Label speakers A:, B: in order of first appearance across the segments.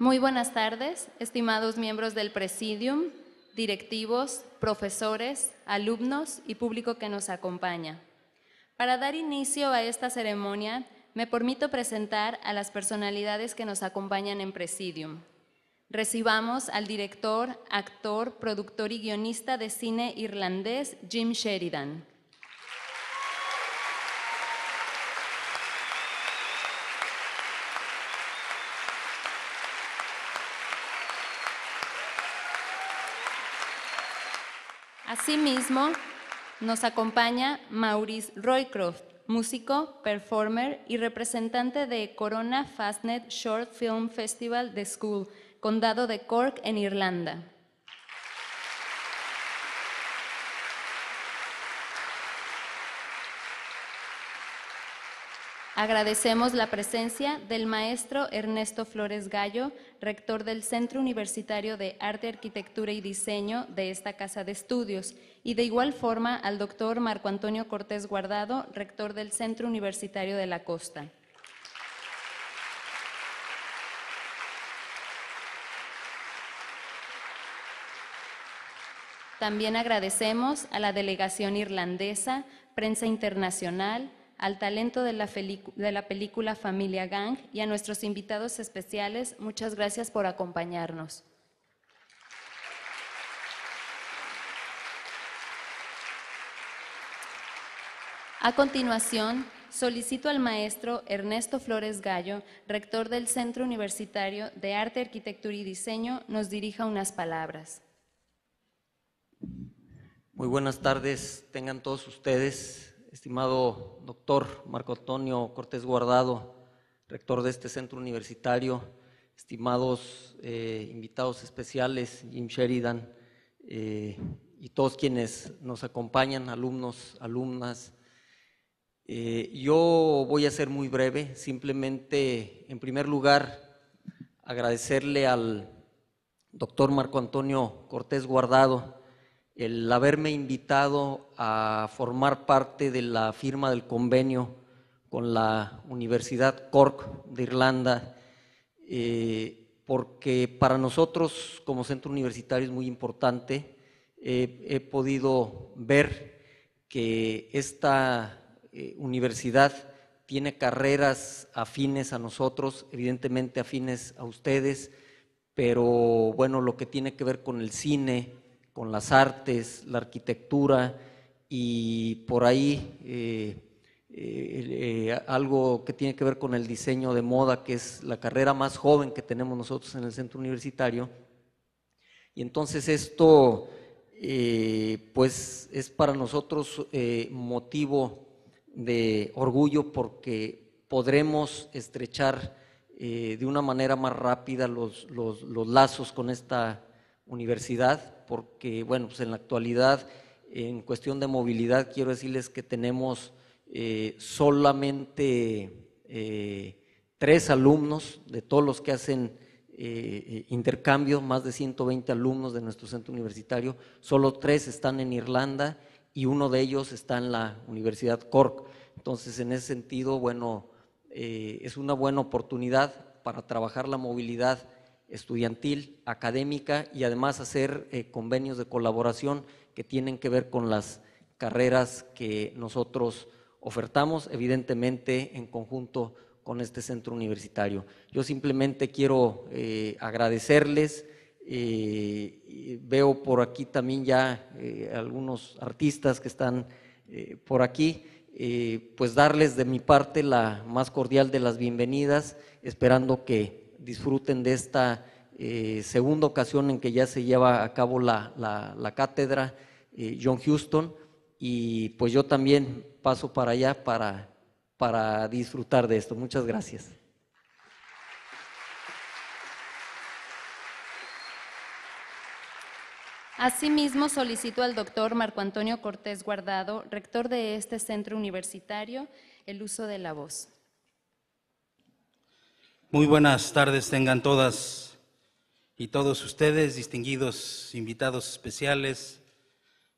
A: Muy buenas tardes, estimados miembros del Presidium, directivos, profesores, alumnos y público que nos acompaña. Para dar inicio a esta ceremonia, me permito presentar a las personalidades que nos acompañan en Presidium. Recibamos al director, actor, productor y guionista de cine irlandés Jim Sheridan. Asimismo, nos acompaña Maurice Roycroft, músico, performer y representante de Corona Fastnet Short Film Festival de School, Condado de Cork en Irlanda. Agradecemos la presencia del maestro Ernesto Flores Gallo, rector del Centro Universitario de Arte, Arquitectura y Diseño de esta Casa de Estudios, y de igual forma al doctor Marco Antonio Cortés Guardado, rector del Centro Universitario de la Costa. También agradecemos a la delegación irlandesa, prensa internacional, al talento de la, película Familia Gang y a nuestros invitados especiales, muchas gracias por acompañarnos. A continuación, solicito al maestro Ernesto Flores Gallo, rector del Centro Universitario de Arte, Arquitectura y Diseño, nos dirija unas palabras.
B: Muy buenas tardes, tengan todos ustedes estimado doctor Marco Antonio Cortés Guardado, rector de este centro universitario, estimados eh, invitados especiales, Jim Sheridan, eh, y todos quienes nos acompañan, alumnos, alumnas. Eh, yo voy a ser muy breve, simplemente, en primer lugar, agradecerle al doctor Marco Antonio Cortés Guardado, el haberme invitado a formar parte de la firma del convenio con la Universidad Cork de Irlanda, eh, porque para nosotros como centro universitario es muy importante. Eh, he podido ver que esta eh, universidad tiene carreras afines a nosotros, evidentemente afines a ustedes, pero bueno, lo que tiene que ver con el cine, con las artes, la arquitectura y por ahí eh, eh, eh, algo que tiene que ver con el diseño de moda, que es la carrera más joven que tenemos nosotros en el centro universitario. Y entonces esto, pues, es para nosotros motivo de orgullo porque podremos estrechar de una manera más rápida los, los lazos con esta universidad, porque, bueno, pues en la actualidad, en cuestión de movilidad, quiero decirles que tenemos eh, solamente eh, tres alumnos de todos los que hacen eh, intercambio, más de 120 alumnos de nuestro centro universitario, solo tres están en Irlanda y uno de ellos está en la Universidad Cork. Entonces, en ese sentido, bueno, es una buena oportunidad para trabajar la movilidad estudiantil, académica y además hacer eh, convenios de colaboración que tienen que ver con las carreras que nosotros ofertamos, evidentemente en conjunto con este centro universitario. Yo simplemente quiero eh, agradecerles. Eh, veo por aquí también ya algunos artistas que están por aquí. pues darles de mi parte la más cordial de las bienvenidas, esperando que disfruten de esta eh, segunda ocasión en que ya se lleva a cabo la, la, cátedra eh, John Houston y pues yo también paso para allá para, para disfrutar de esto. Muchas gracias.
A: Asimismo, solicito al doctor Marco Antonio Cortés Guardado, rector de este centro universitario, el uso de la voz.
C: Muy buenas tardes tengan todas y todos ustedes, distinguidos invitados especiales,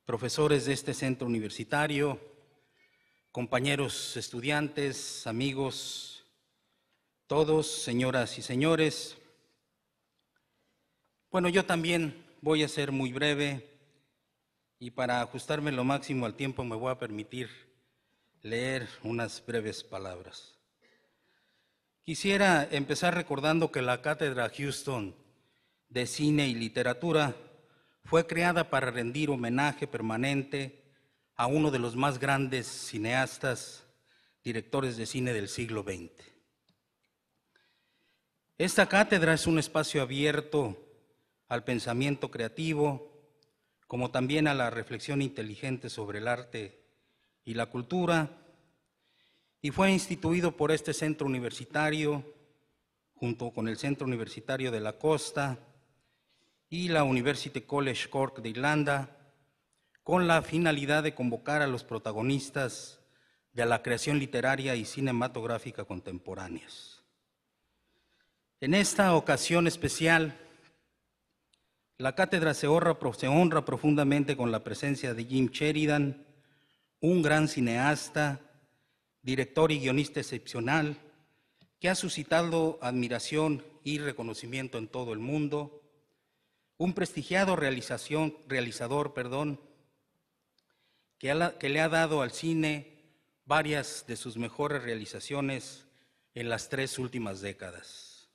C: profesores de este centro universitario, compañeros estudiantes, amigos, todos, señoras y señores. Bueno, yo también voy a ser muy breve y para ajustarme lo máximo al tiempo me voy a permitir leer unas breves palabras. Quisiera empezar recordando que la Cátedra Houston de Cine y Literatura, fue creada para rendir homenaje permanente a uno de los más grandes cineastas, directores de cine del siglo XX. Esta cátedra es un espacio abierto al pensamiento creativo, como también a la reflexión inteligente sobre el arte y la cultura, y fue instituido por este centro universitario, junto con el Centro Universitario de la Costa, y la University College Cork de Irlanda, con la finalidad de convocar a los protagonistas de la creación literaria y cinematográfica contemporáneas. En esta ocasión especial, la cátedra se honra, se honra profundamente con la presencia de Jim Sheridan, un gran cineasta, director y guionista excepcional, que ha suscitado admiración y reconocimiento en todo el mundo un prestigiado realizador perdón, que, que le ha dado al cine varias de sus mejores realizaciones en las tres últimas décadas.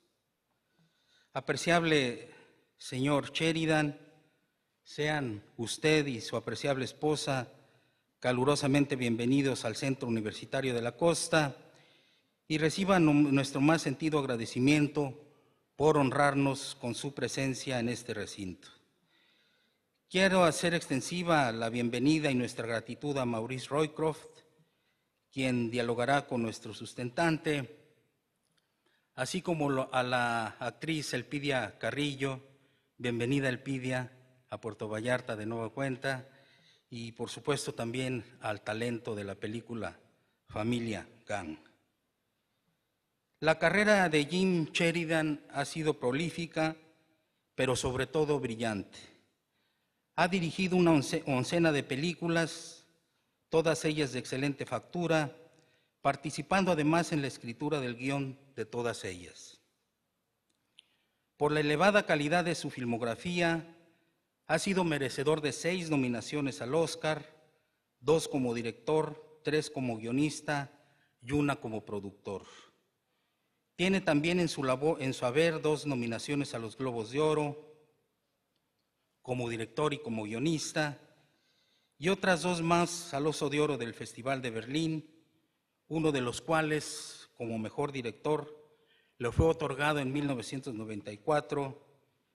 C: Apreciable señor Sheridan, sean usted y su apreciable esposa calurosamente bienvenidos al Centro Universitario de la Costa y reciban nuestro más sentido agradecimiento por honrarnos con su presencia en este recinto. Quiero hacer extensiva la bienvenida y nuestra gratitud a Maurice Roycroft, quien dialogará con nuestro sustentante, así como a la actriz Elpidia Carrillo, bienvenida Elpidia a Puerto Vallarta de nueva cuenta, y por supuesto también al talento de la película Familia Gang. La carrera de Jim Sheridan ha sido prolífica, pero sobre todo brillante. Ha dirigido una oncena de películas, todas ellas de excelente factura, participando además en la escritura del guión de todas ellas. Por la elevada calidad de su filmografía, ha sido merecedor de seis nominaciones al Oscar, dos como director, tres como guionista y una como productor. Tiene también en su, haber dos nominaciones a los Globos de Oro, como director y como guionista, y otras dos más al Oso de Oro del Festival de Berlín, uno de los cuales, como mejor director, le fue otorgado en 1994,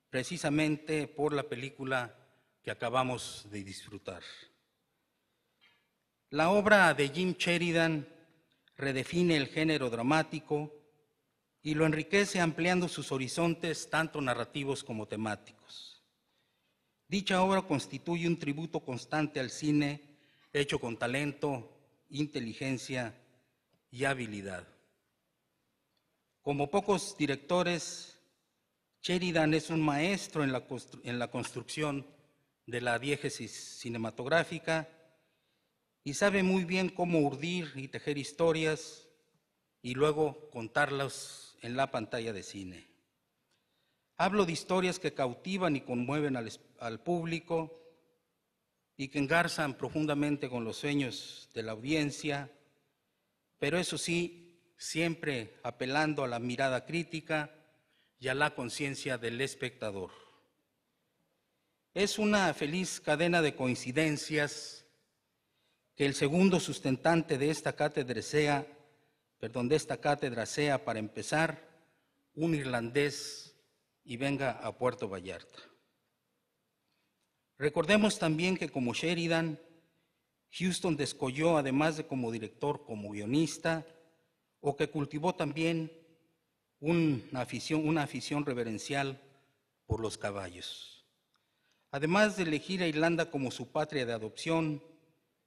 C: precisamente por la película que acabamos de disfrutar. La obra de Jim Sheridan redefine el género dramático y lo enriquece ampliando sus horizontes tanto narrativos como temáticos. Dicha obra constituye un tributo constante al cine hecho con talento, inteligencia y habilidad. Como pocos directores, Sheridan es un maestro en la, construcción de la diégesis cinematográfica y sabe muy bien cómo urdir y tejer historias y luego contarlas en la pantalla de cine. Hablo de historias que cautivan y conmueven al, público y que engarzan profundamente con los sueños de la audiencia, pero eso sí, siempre apelando a la mirada crítica y a la conciencia del espectador. Es una feliz cadena de coincidencias que el segundo sustentante de esta cátedra sea perdón, de esta cátedra sea, para empezar, un irlandés y venga a Puerto Vallarta. Recordemos también que como Sheridan, Houston descolló, además de como director, como guionista, o que cultivó también una afición, una afición reverencial por los caballos. Además de elegir a Irlanda como su patria de adopción,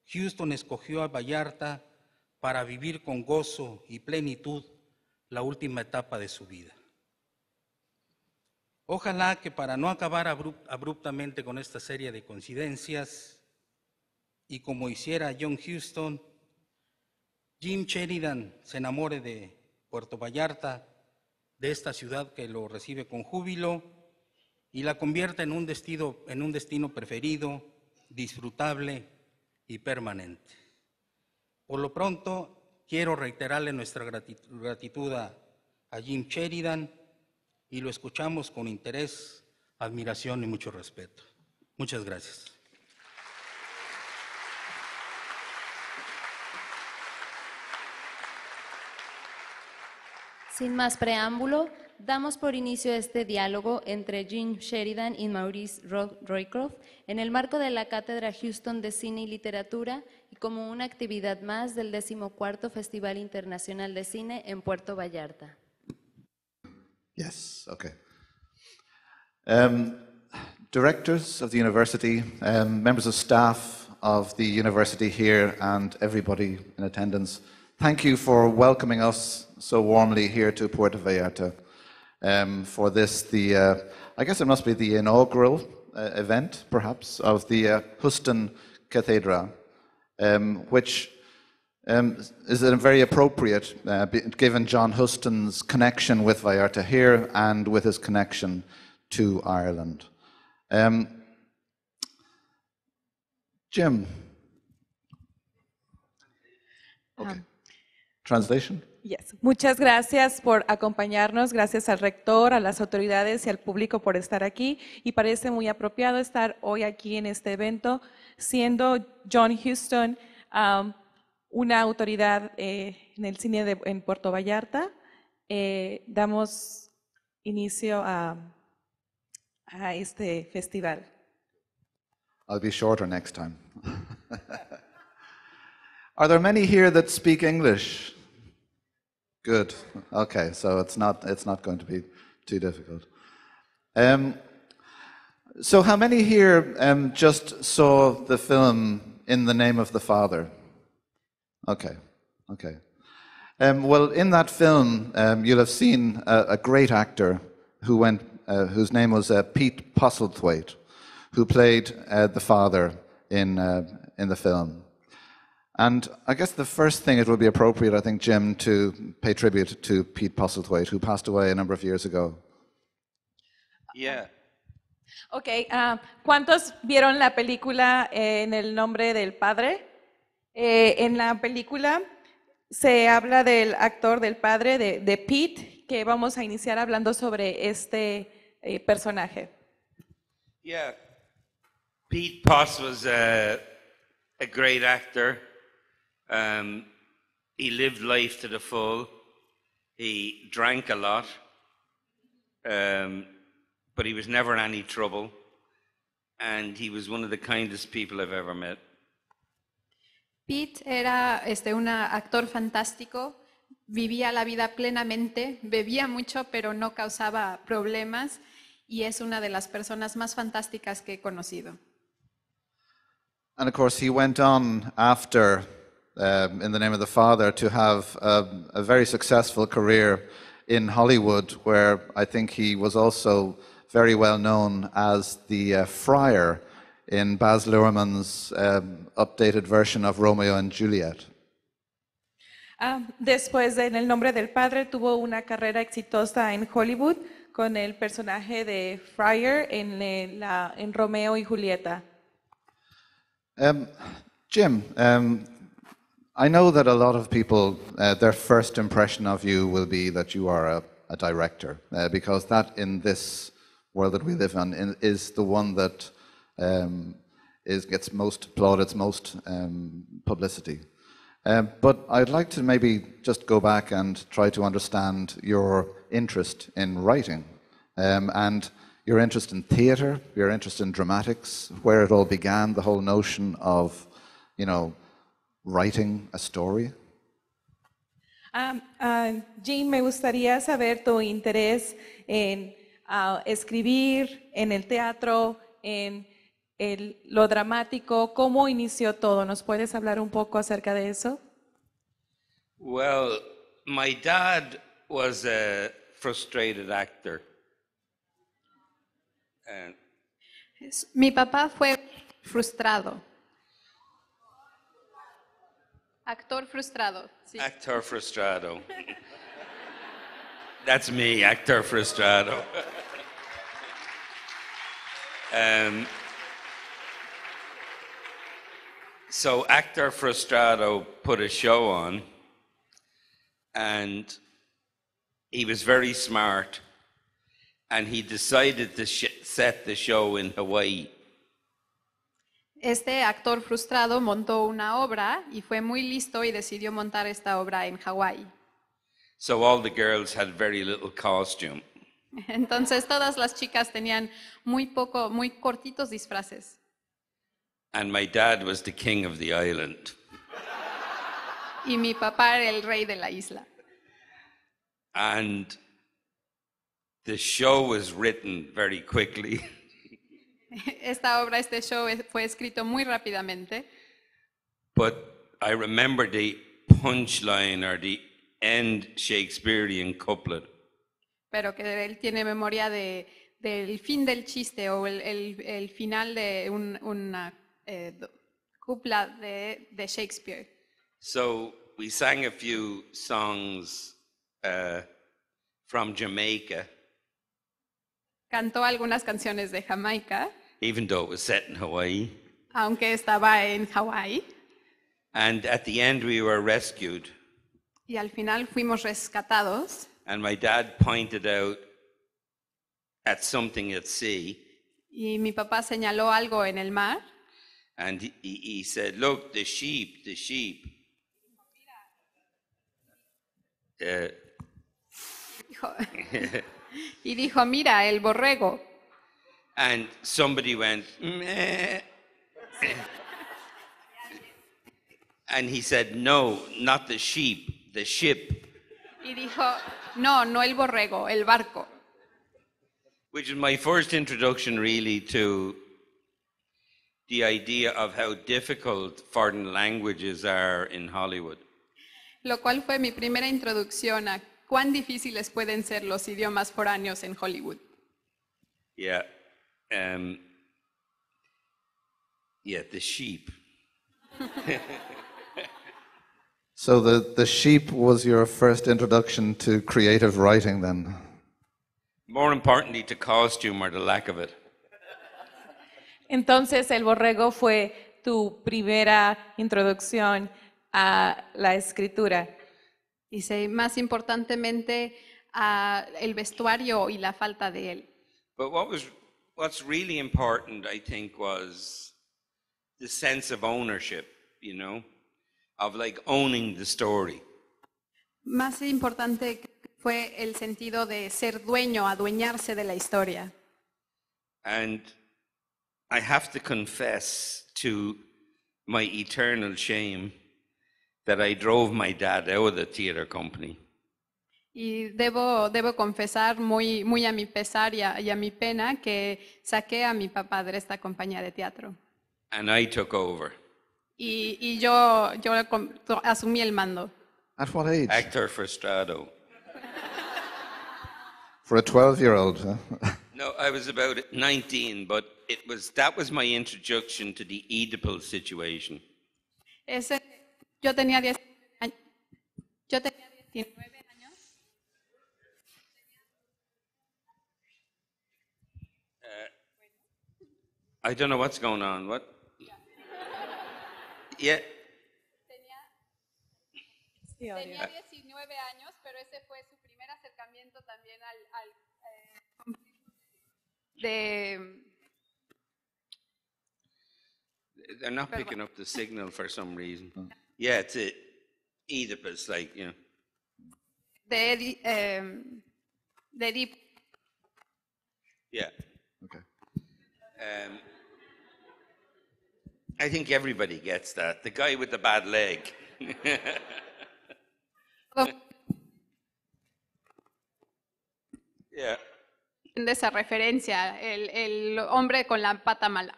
C: Houston escogió a Vallarta para vivir con gozo y plenitud la última etapa de su vida. Ojalá que para no acabar abruptamente con esta serie de coincidencias, y como hiciera John Houston, Jim Sheridan se enamore de Puerto Vallarta, de esta ciudad que lo recibe con júbilo, y la convierta en un destino, en un destino preferido, disfrutable y permanente. Por lo pronto, quiero reiterarle nuestra gratitud a, Jim Sheridan y lo escuchamos con interés, admiración y mucho respeto. Muchas gracias.
A: Sin más preámbulo, damos por inicio este diálogo entre Jim Sheridan y Maurice Roycroft en el marco de la Cátedra Houston de Cine y Literatura y como una actividad más del decimocuarto Festival Internacional de Cine en Puerto Vallarta.
D: Yes, okay. Um, directors of the university, um, members of staff of the university here, and everybody in attendance, thank you for welcoming us so warmly here to Puerto Vallarta. um, for this, the, uh, I guess it must be the inaugural uh, event, perhaps, of the uh, Houston Cathedral, um, which um, is very appropriate uh, given John Huston's connection with Vallarta here and with his connection to Ireland. Um, Jim. Um, okay. Um, Translation?
E: Muchas gracias por acompañarnos, gracias al rector, a las autoridades y al público por estar aquí. Y parece muy apropiado estar hoy aquí en este evento, siendo John Houston um, una autoridad eh, en el cine de, en Puerto Vallarta. Eh, damos inicio a, a este festival.
D: I'll be shorter next time. Are there many here that speak English? Good. Okay, so it's not it's not going to be too difficult. Um, so, how many here um, just saw the film In the Name of the Father? Okay, okay. Um, well, in that film, um, you'll have seen a, a, great actor who went, uh, whose name was uh, Pete Postlethwaite, who played uh, the father in uh, in the film. And I guess the first thing it will be appropriate, I think, Jim, to pay tribute to Pete Postlethwaite, who passed away a number of years ago.
F: Yeah.
E: Okay. Uh, ¿Cuántos vieron la película eh, en el nombre del padre? Eh, en la película se habla del actor, del padre de, de Pete, que vamos a iniciar hablando sobre este eh, personaje.
F: Yeah. Pete Post was a, a great actor. Um, he lived life to the full. He drank a lot, um, but he was never in any trouble. And he was one of the kindest people I've ever met.
G: Pete era este, un actor fantástico, vivía la vida plenamente, bebía mucho, pero no causaba problemas y es una de las personas más fantásticas que he conocido.
D: And of course, he went on after um, in the name of the Father, to have a, um, a very successful career in Hollywood, where I think he was also very well known as the uh, friar in Baz Luhrmann's um, updated version of Romeo and Juliet.
E: Ah, después En el nombre del Padre tuvo una carrera exitosa en Hollywood con el personaje de Friar en, eh, la, en Romeo y Julieta.
D: Um, Jim, um, I know that a lot of people, uh, their first impression of you will be that you are a, a director, uh, because that in this world that we live in, is the one that um, is, gets most plaudits, most um, publicity. Uh, but I'd like to maybe just go back and try to understand your interest in writing um, and your interest in theatre, your interest in dramatics, where it all began, the whole notion of, you know, writing a story?
E: Um, Jim, me gustaría saber tu interés en ah, escribir, en el teatro, en lo dramático. ¿Cómo inició todo? ¿Nos puedes hablar un poco acerca de eso?
F: Well, my dad was a frustrated actor.
G: Mi papá fue frustrado. Actor frustrado. Sí. Actor
F: frustrado. That's me, actor frustrado. um, so, actor frustrado put a show on, and he was very smart, and he decided to set the show in Hawaii.
G: Este actor frustrado montó una obra y fue muy listo y decidió montar esta obra en Hawái.
F: So all the girls had very little costume.
G: Entonces todas las chicas tenían muy poco, muy cortitos disfraces.
F: And my dad was the king of the island.
G: Y mi papá era el rey de la isla.
F: And the show was written very quickly.
G: esta obra, este show fue escrito muy rápidamente.
F: I remember the punchline or the end Shakespearean couplet.
G: Pero que él tiene memoria de, del fin del chiste o el, final de un, una eh, cupla de, de, Shakespeare.
F: So we sang a few songs uh, from Jamaica.
G: Cantó algunas canciones de Jamaica
F: even though it was set in Hawaii.
G: Aunque estaba en Hawaii.
F: And at the end we were rescued.
G: Y al final fuimos rescatados.
F: And my dad pointed out at something at sea.
G: Y mi papá señaló algo en el mar.
F: And he, he said, "Look, the sheep, the sheep." Uh,
G: y dijo, "Mira, el borrego."
F: and somebody went,
C: Meh.
F: and he said, No, not the sheep, the ship.
G: Y dijo, No, no el borrego, el barco.
F: Which is my first introduction, really, to the idea of how difficult foreign languages are in Hollywood.
G: Lo cual fue mi primera introducción a cuán difíciles pueden ser los idiomas foráneos en Hollywood.
F: Yeah, um, yeah, the sheep.
D: so the, the sheep was your first introduction to creative writing then?
F: More importantly, to costume or the lack of it.
E: Entonces el borrego fue tu primera introducción a la escritura. Dice,
G: más importantemente, a el vestuario y la falta de él.
F: But what was what's really important, I think, was the sense of ownership, you know, of like owning the story.
G: Más importante fue el sentido de ser dueño, adueñarse de la historia.
F: And I have to confess to my eternal shame that I drove my dad out of the theater company.
G: Y debo, debo confesar muy, muy a mi pesar y a, mi pena que saqué a mi papá de esta compañía de teatro.
F: And I took over.
G: Y, y yo, yo asumí el mando.
F: At what age? Actor frustrado. For a
D: 12-year-old,
F: No, I was about 19, but it was that was my introduction to the Oedipal situation.
G: Ese, yo tenía 10, yo tenía
F: 19 I don't know what's going on. What? Yeah. yeah. Tenía
G: 19 años, pero ese fue su primer acercamiento también al, al eh, de.
F: They're not picking up the signal for some reason. Yeah, it's it. Oedipus, like you
G: know. um,
F: Yeah. Okay. Um, I think everybody gets that. The guy with the bad leg. yeah.
G: esa referencia, el, el hombre con la pata mala.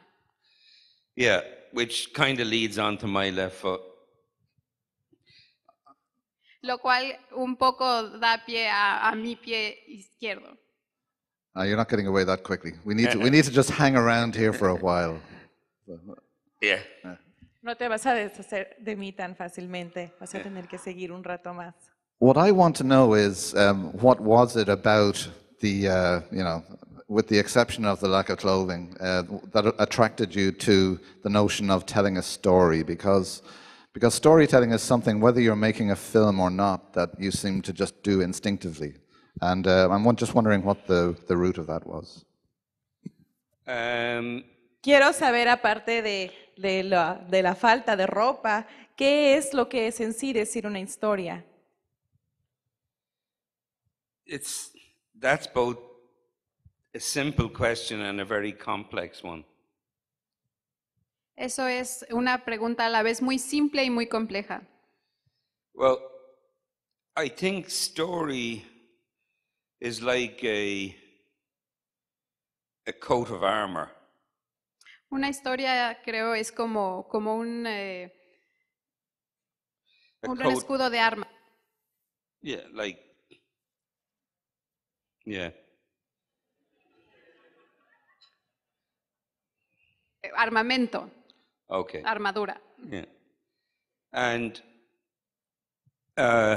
F: Yeah, which kind of leads on to my left foot.
G: Lo cual un poco da pie a, a mi pie izquierdo.
F: Uh, you're not getting away that
D: quickly. We need to, we need to just hang around here for a while.
F: Yeah.
E: No te vas a deshacer de mí tan fácilmente. Vas a tener que seguir un rato más.
D: What I want to know is um, what was it about the, uh, you know, with the exception of the lack of clothing, uh, that attracted you to the notion of telling a story? Because, because storytelling is something, whether you're making a film or not, that you seem to just do instinctively. And uh, I'm just wondering what the, the root of that was.
E: Um, Quiero saber, aparte de, de, la, de la falta de ropa, ¿qué es lo que es en sí decir una historia?
F: It's, that's both a simple question and a very complex one.
G: Eso es una pregunta a la vez muy simple y muy compleja.
F: Well, I think story is like a, a coat of armor.
G: Una historia, creo, es como, como un, eh, un coat- escudo de arma.
F: Yeah, like, yeah.
G: Armamento,
F: Okay. armadura. Yeah. And uh,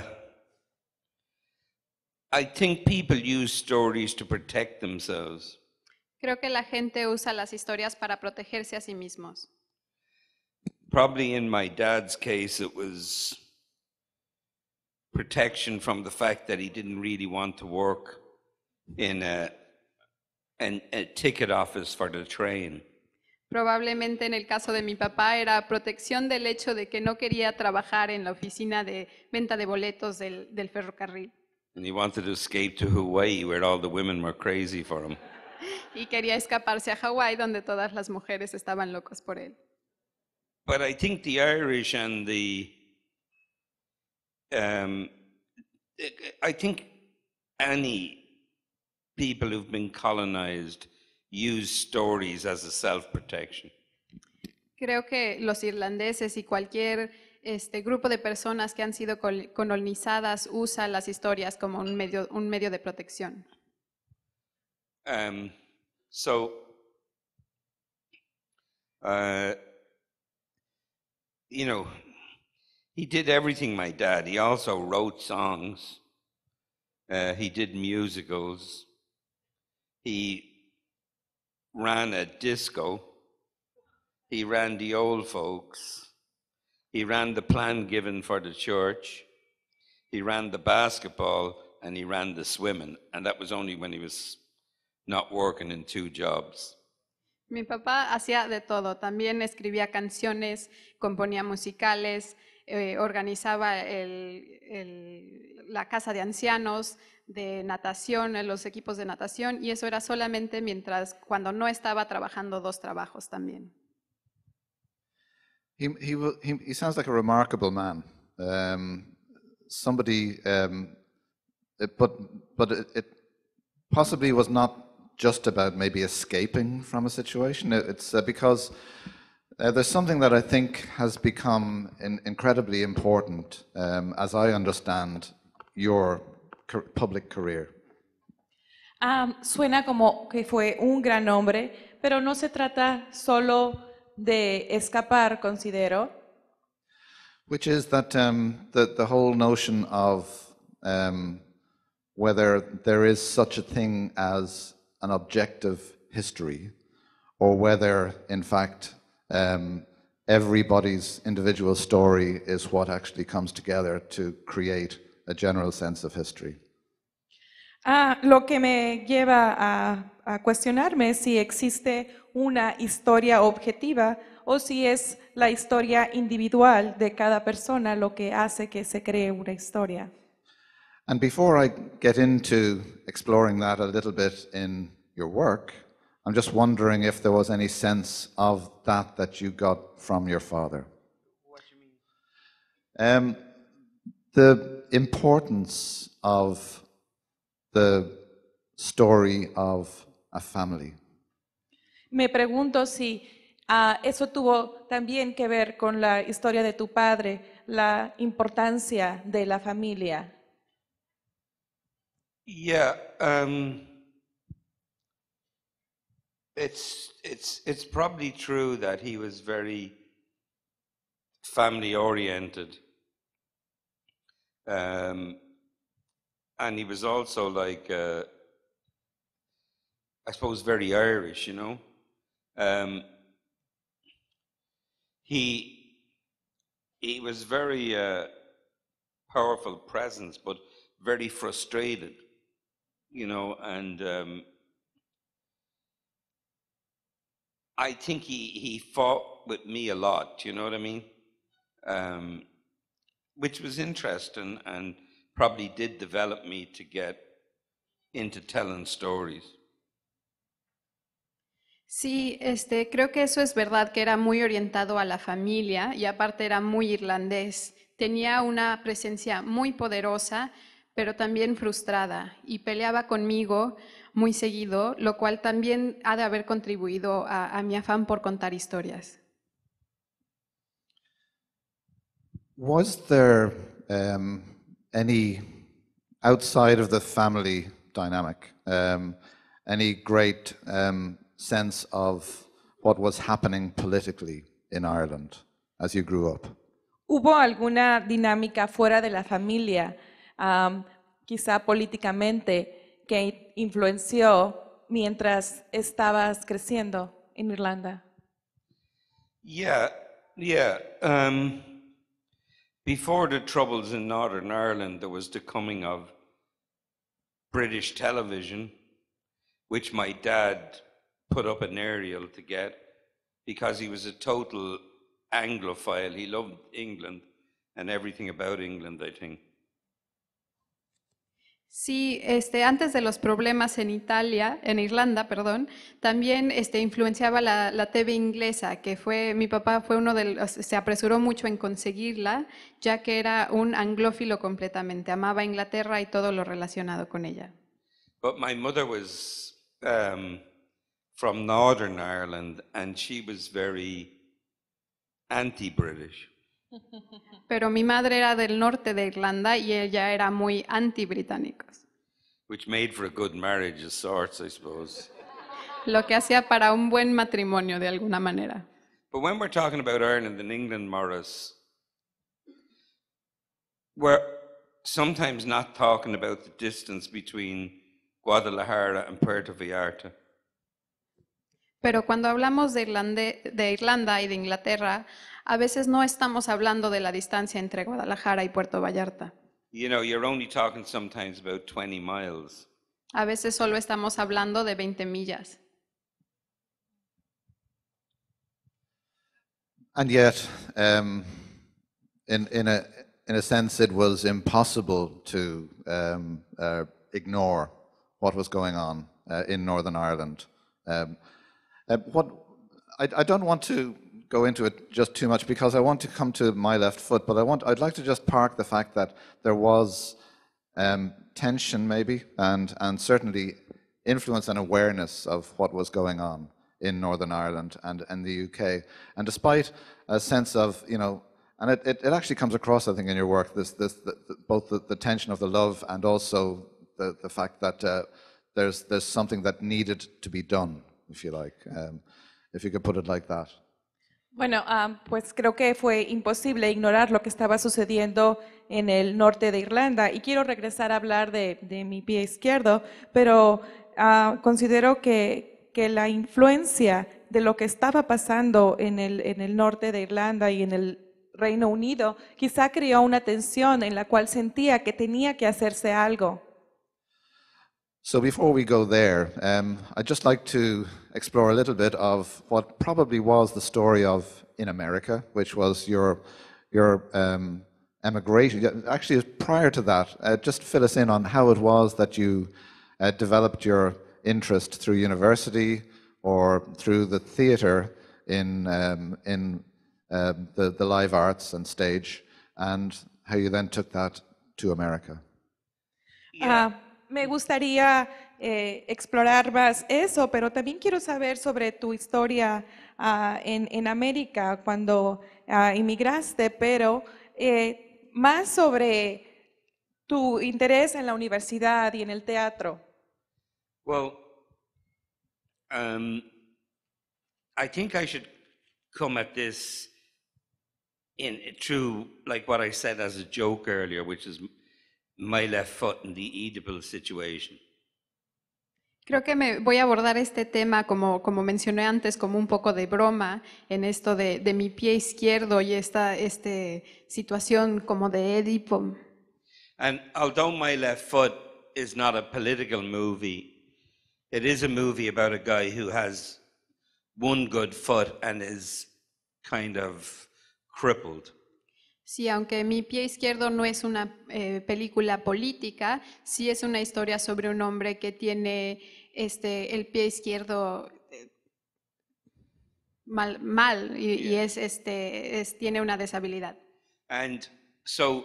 F: I think people use stories to protect themselves.
G: Creo que la gente usa las historias para protegerse a sí mismos.
F: Probably in my dad's case it was protection from the fact that he didn't really want to work in a, an, a ticket office for the train.
G: Probablemente en el caso de mi papá era protección del hecho de que no quería trabajar en la oficina de venta de boletos del, del ferrocarril.
F: And he wanted to escape to Hawaii where all the women were crazy for him.
G: Y quería escaparse a Hawái donde todas las mujeres estaban locas por él.
F: But I think the Irish and the um, I think any people who've been colonized use stories as a self-protection.
G: Creo que los irlandeses y cualquier este grupo de personas que han sido colonizadas usa las historias como un medio, un medio de protección.
F: Um, so, uh, you know, he did everything, my dad. He also wrote songs, uh, he did musicals, he ran a disco, he ran the old folks. He ran the plan given for the church. He ran the basketball and he ran the swimming. And that was only when he was not working in two jobs.
G: Mi papá hacía de todo. También escribía canciones, componía musicales, eh, organizaba la casa de ancianos, de natación, eh, los equipos de natación, y eso era solamente mientras, cuando no estaba trabajando dos trabajos también.
D: He, he, he, sounds like a remarkable man. Um, somebody, um, it, but, but it, it, possibly was not just about maybe escaping from a situation. It, it's uh, because uh, there's something that I think has become in, incredibly important um, as I understand your public career.
E: Um, suena como que fue un gran hombre, pero no se trata solo de escapar, considero.
D: Which is that um, the, the whole notion of um, whether there is such a thing as an objective history or whether, in fact, um, everybody's individual story is what actually comes together to create a general sense of history.
E: Ah, lo que me lleva a, a cuestionarme si existe una historia objetiva o si es la historia individual de cada persona lo que hace que se cree una historia.
D: And before I get into exploring that a little bit in your work, I'm just wondering if there was any sense of that that you got from your father. What do you mean? Um, the importance of the story of a family.
E: Me pregunto si uh, eso tuvo también que ver con la historia de tu padre, la importancia de la familia.
F: Yeah, um, it's it's it's probably true that he was very family oriented, um, and he was also like uh, I suppose very Irish, you know. Um, he, he was very uh, powerful presence, but very frustrated, you know, and um, I think he, he fought with me a lot, you know what I mean? Um, which was interesting and probably did develop me to get into telling stories.
G: Sí, este, creo que eso es verdad, que era muy orientado a la familia y aparte era muy irlandés. Tenía una presencia muy poderosa, pero también frustrada y peleaba conmigo muy seguido, lo cual también ha de haber contribuido a, mi afán por contar historias.
D: Was there um, any outside of the family dynamic, um, any great um, sense of what was happening politically in Ireland as you grew up?
E: ¿Hubo alguna dinámica fuera de la familia, um, quizá políticamente, que influenció mientras estabas creciendo en Irlanda?
F: Yeah, yeah. Um, before the troubles in Northern Ireland, there was the coming of British television, which my dad put up an aerial to get because he was a total Anglophile. He loved England and everything about England, I think.
G: Sí, este, antes de los problemas en Italia, en Irlanda, perdón, también este, influenciaba la, la, TV inglesa, que fue, mi papá fue uno de los, se apresuró mucho en conseguirla, ya que era un anglófilo completamente, amaba Inglaterra y todo lo relacionado con ella.
F: my mother was, um, from Northern Ireland, and she was very anti-British.
G: Pero mi madre era del norte de Irlanda y ella era muy anti-británicos.
F: Which made for a good marriage of sorts, I suppose.
G: Lo que hacía para un buen matrimonio de alguna manera.
F: But when we're talking about Ireland and England, Morris, we're sometimes not talking about the distance between Guadalajara and Puerto Vallarta.
G: Pero cuando hablamos de, Irlande, de Irlanda y de Inglaterra, a veces no estamos hablando de la distancia entre Guadalajara y Puerto Vallarta.
F: You know, you're only talking sometimes about 20 miles.
G: A veces solo estamos hablando de 20 millas.
D: And yet, um, in, in, a, in a sense, it was impossible to um, uh, ignore what was going on uh, in Northern Ireland. Um, Uh, what I, I, don't want to go into it just too much because I want to come to my left foot, but I want I'd like to just park the fact that there was um, tension maybe and and certainly influence and awareness of what was going on in Northern Ireland and, and the UK. And despite a sense of, you know, and it, it, it actually comes across, I think, in your work, this, this, the, the, both the, the, tension of the love and also the, the fact that uh, there's, there's something that needed to be done if you like, um, if you
E: Bueno, ah, pues creo que fue imposible ignorar lo que estaba sucediendo en el norte de Irlanda y quiero regresar a hablar de, mi pie izquierdo, pero ah, considero que, que, la influencia de lo que estaba pasando en el, en el norte de Irlanda y en el Reino Unido quizá creó una tensión en la cual sentía que tenía que hacerse algo
D: So before we go there, um, I'd just like to explore a little bit of what probably was the story of in America, which was your your um, emigration. Actually, prior to that, uh, just fill us in on how it was that you uh, developed your interest through university or through the theatre in um, in uh, the the live arts and stage, and how you then took that to America.
E: Yeah uh, Me gustaría eh, explorar más eso, pero también quiero saber sobre tu historia ah, en, América cuando emigraste, ah, pero eh, más sobre tu interés en la universidad y en el teatro.
F: Well, um, I think I should come at this in true like what I said as a joke earlier, which is my left foot in the edible situation.
G: Creo que me voy a abordar este tema, como, como mencioné antes, como un poco de broma en esto de, de mi pie izquierdo y esta este situación como de Edipo.
F: And although My Left Foot is not a political movie, it is a movie about a guy who has one good foot and is kind of crippled.
G: Sí, aunque Mi pie izquierdo no es una eh, película política, sí es una historia sobre un hombre que tiene este, el pie izquierdo eh, mal, mal y, y es, este, es, tiene una deshabilidad.
F: And so,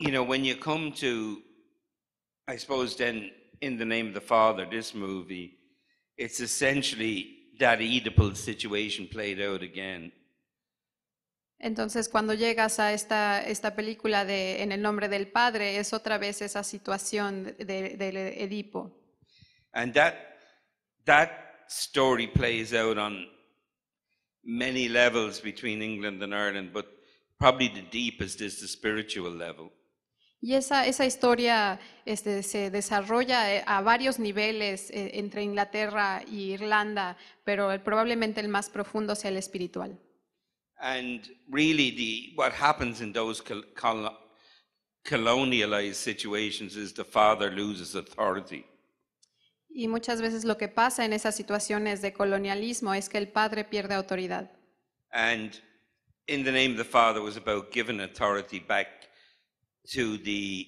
F: you know, when you come to, I suppose then, in the name of the Father, this movie, it's essentially that Oedipal situation played out again.
G: Entonces, cuando llegas a esta, esta película de En el nombre del Padre, es otra vez esa situación del de, Edipo. Y esa, esa historia este, se desarrolla eh, a varios niveles eh, entre Inglaterra y Irlanda, pero probablemente el más profundo sea el espiritual.
F: And really, the, what happens in those col col colonialized situations is the father loses authority.
G: Y muchas veces lo que pasa en esas situaciones de colonialismo es que el padre pierde autoridad.
F: And in the name of the father was about giving authority back to the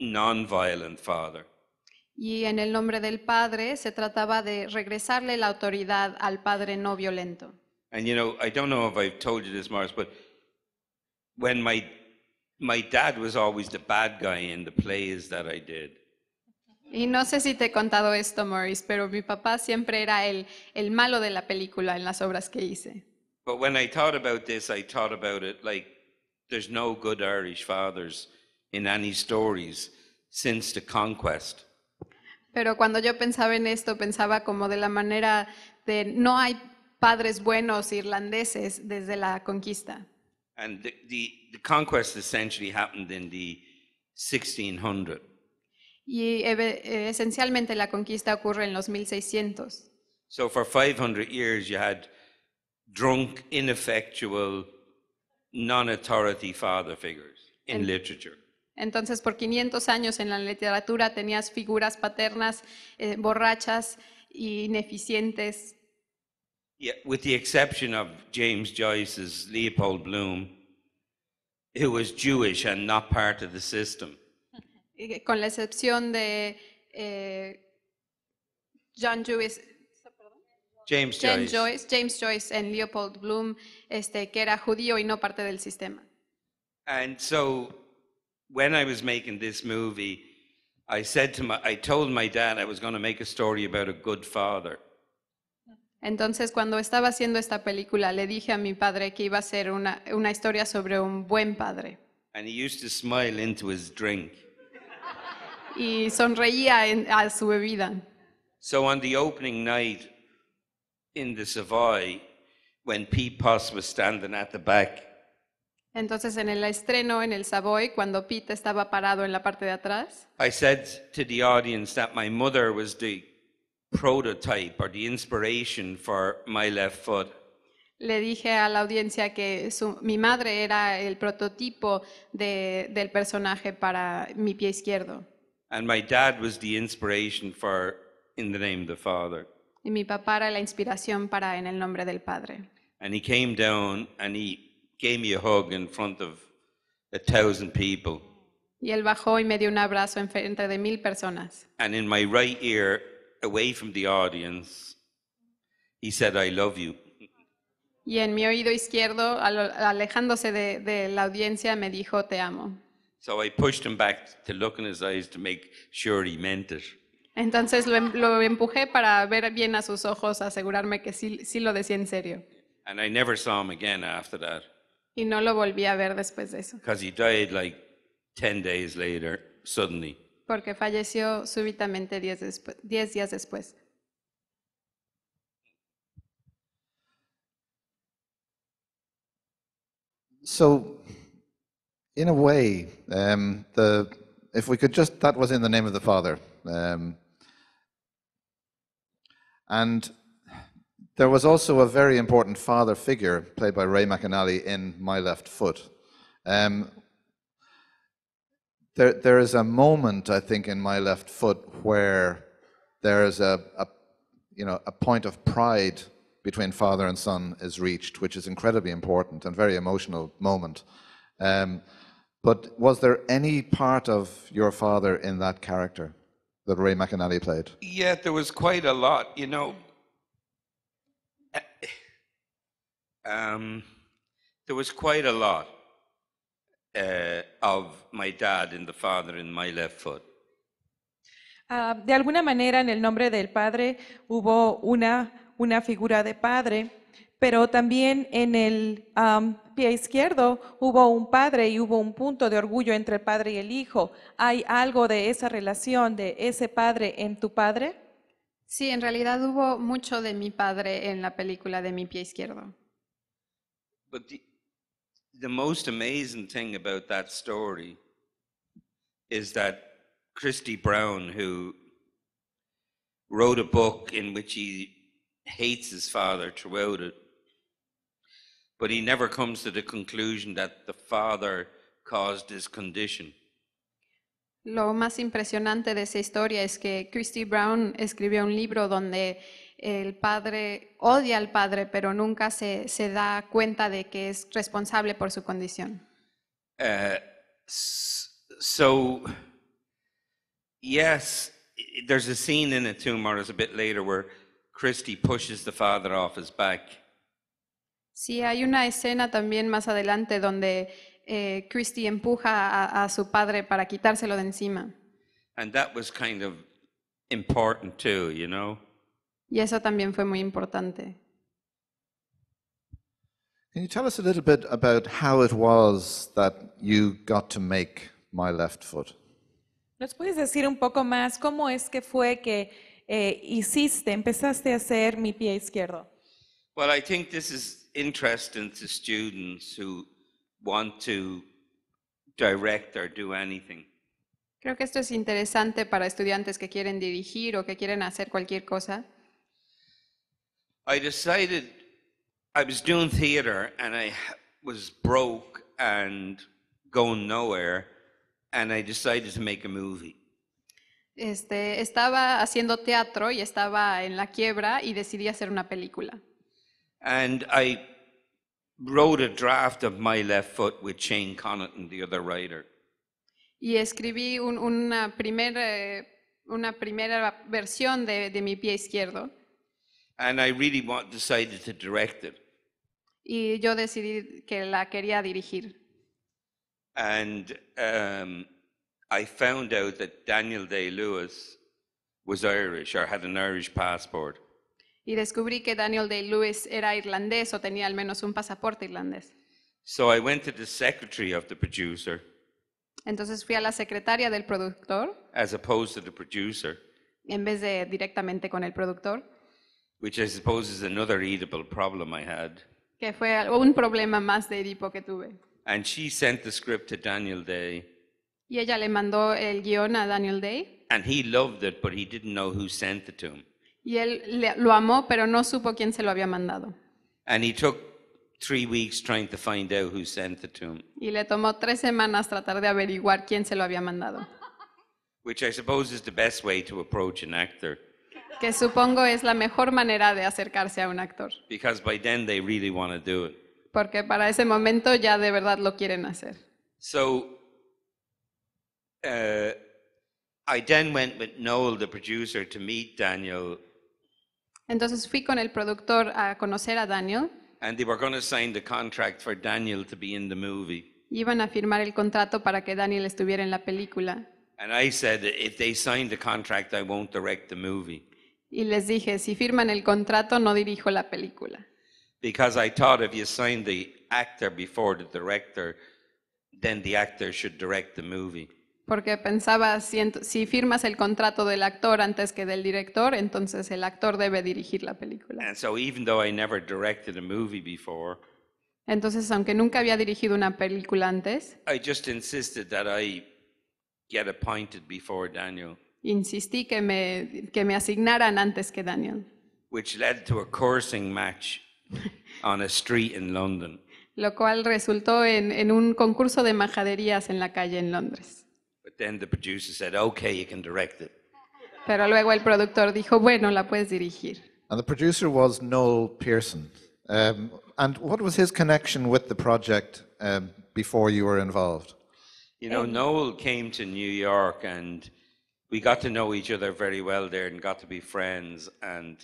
F: non-violent father.
G: Y en el nombre del padre se trataba de regresarle la autoridad al padre no violento.
F: And you know, I don't know if I've told you this, Morris, but when my my dad was always the bad guy in the plays that I did.
G: Y no sé si te he contado esto, Maurice, pero mi papá siempre era el, el malo de la película en las obras que hice.
F: But when I thought about this, I thought about it like there's no good Irish fathers in any stories since the conquest.
G: Pero cuando yo pensaba en esto, pensaba como de la manera de no hay padres buenos irlandeses desde la conquista. Y esencialmente la conquista ocurre en los 1600. Entonces por 500 años en la literatura tenías figuras paternas eh, borrachas y ineficientes
F: yeah, with the exception of James Joyce's Leopold Bloom, who was Jewish and not part of the system.
G: Con la excepción de eh, John Jewish,
F: James, James Joyce.
G: Joyce. James Joyce and Leopold Bloom, este, que era judío y no parte del sistema.
F: And so, when I was making this movie, I said to my, I told my dad I was going to make a story about a good father.
G: Entonces, cuando estaba haciendo esta película, le dije a mi padre que iba a ser una, una historia sobre un buen padre. Y sonreía a su bebida. Entonces en el estreno en el Savoy, cuando Pete estaba parado en la parte de atrás.
F: I said to the audience that my mother was the prototype or the inspiration for my left foot.
G: Le dije a la audiencia que su, mi madre era el prototipo de, del personaje para mi pie izquierdo.
F: And my dad was the inspiration for in the name of the Father.
G: Y mi papá era la inspiración para en el nombre del Padre.
F: And he came down and he gave me a hug in front of a thousand people.
G: Y él bajó y me dio un abrazo en frente de mil personas.
F: And in my right ear away from the audience, he said, I love you.
G: Y en mi oído izquierdo, alejándose de, de la audiencia, me dijo, te amo.
F: So I pushed him back to look in his eyes to make sure he meant it.
G: Entonces lo, em, lo empujé para ver bien a sus ojos, asegurarme que sí, sí lo decía en serio.
F: And I never saw him again after that.
G: Y no lo volví a ver después de eso.
F: Because he died like 10 days later, suddenly.
G: porque falleció súbitamente 10 días después.
D: So, in a way, um, the if we could just that was in the name of the Father, um, and there was also a very important father figure played by Ray McAnally in My Left Foot, um, there, there is a moment, I think, in my left foot where there is a, a, you know, a point of pride between father and son is reached, which is incredibly important and very emotional moment. Um, but was there any part of your father in that character that Ray McAnally played?
F: Yeah, there was quite a lot. You know, eh, um, there was quite a lot. Eh, of my dad the father in my left foot.
E: Ah, de alguna manera, en el nombre del Padre hubo una, una figura de Padre, pero también en el pie izquierdo hubo un Padre y hubo un punto de orgullo entre el Padre y el Hijo. ¿Hay algo de esa relación de ese Padre en tu Padre? Sí,
G: en realidad hubo mucho de mi Padre en la película de mi pie izquierdo.
F: the most amazing thing about that story is that Christy Brown, who wrote a book in which he hates his father throughout it, but he never comes to the conclusion that the father caused his condition.
G: Lo más impresionante de esa historia es que Christy Brown escribió un libro donde el padre odia al padre, pero nunca se, se da cuenta de que es responsable por su condición.
F: Uh, so, yes, there's a scene in the tomb, or it's a bit later, where Christie pushes the father off his back.
G: Sí, hay una escena también más adelante donde eh, Christie empuja a, a, su padre para quitárselo de encima.
F: And that was kind of important too, you know.
G: Y eso también fue muy importante.
D: ¿Nos
E: puedes decir un poco más cómo es que fue que eh, hiciste, empezaste a hacer mi pie izquierdo?
G: Creo que esto es interesante para estudiantes que quieren dirigir o que quieren hacer cualquier cosa.
F: I decided I was doing theater and I was broke and going nowhere, and I decided to make a movie.
G: Este, estaba haciendo teatro y estaba en la quiebra y decidí hacer una película.
F: And I wrote a draft of My Left Foot with Shane Connaughton, the other writer.
G: Y escribí un, una, primer, eh, una primera versión de, de mi pie izquierdo. Y yo decidí que la quería dirigir.
F: Y
G: descubrí que Daniel Day-Lewis era irlandés o tenía al menos un pasaporte irlandés. Entonces fui a la secretaria del productor en vez de directamente con el productor
F: which I suppose is another Oedipal problem I had.
G: Que fue un problema más de Edipo que tuve.
F: And she sent the script to Daniel Day,
G: Y ella le mandó el guión a Daniel Day
F: and he loved it, but he didn't know who sent it to him.
G: y él le- lo amó, pero no supo quién se lo había mandado.
F: And he took three weeks trying to find out who sent it to him,
G: Y le tomó tres semanas tratar de averiguar quién se lo había mandado.
F: which I suppose is the best way to approach an actor.
G: que supongo es la mejor manera de acercarse a un actor. Porque para ese momento ya de verdad lo quieren hacer. Entonces fui con el productor a conocer a Daniel. y Iban a firmar el contrato para que Daniel estuviera en la película.
F: y yo dije if they el contrato contract, voy a direct the
G: y les dije, si firman el contrato, no dirijo la película. Porque pensaba, si, firmas el contrato del actor antes que del director, entonces el actor debe dirigir la película. Entonces, aunque nunca había dirigido una película antes,
F: I just insisted that I get appointed before Daniel.
G: Insistí que me, que me asignaran antes que Daniel, lo cual resultó en, en un concurso de majaderías en la calle en Londres. Pero luego el productor dijo, bueno, la puedes
F: dirigir.
D: And the producer was Noel Pearson. Um, and what was his connection with the project um, before you were involved?
F: You know, Noel came to New York and we got to know each other very well there and got to be friends. And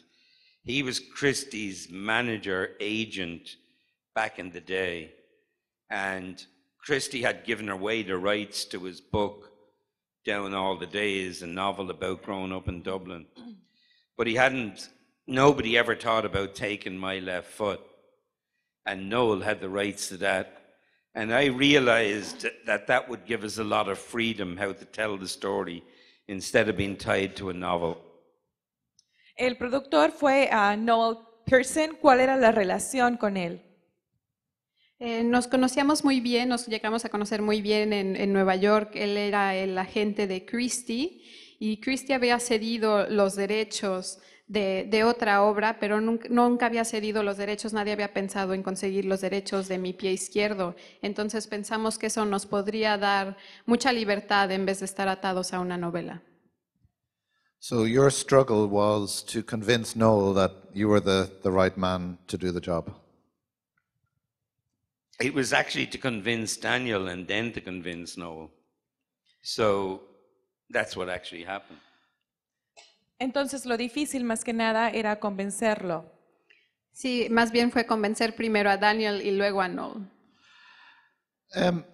F: he was Christie's manager agent back in the day. And Christie had given away the rights to his book, Down All the Days, a novel about growing up in Dublin. But he hadn't, nobody ever thought about taking my left foot. And Noel had the rights to that. And I realized that that would give us a lot of freedom how to tell the story instead novel.
E: El productor fue a Noel Pearson. ¿Cuál era la relación con él?
G: Eh, nos conocíamos muy bien, nos llegamos a conocer muy bien en, en, Nueva York. Él era el agente de Christie y Christie había cedido los derechos de, otra obra, pero nunca, nunca, había cedido los derechos, nadie había pensado en conseguir los derechos de mi pie izquierdo. Entonces pensamos que eso nos podría dar mucha libertad en vez de estar atados a una novela.
D: So your struggle was to convince Noel that you were the, the right man to do the job.
F: It was actually to convince Daniel and then to convince Noel. So that's what actually happened.
E: Entonces lo difícil más que
G: nada era convencerlo. Sí, más bien fue convencer primero a Daniel y luego a Noel.
D: Um,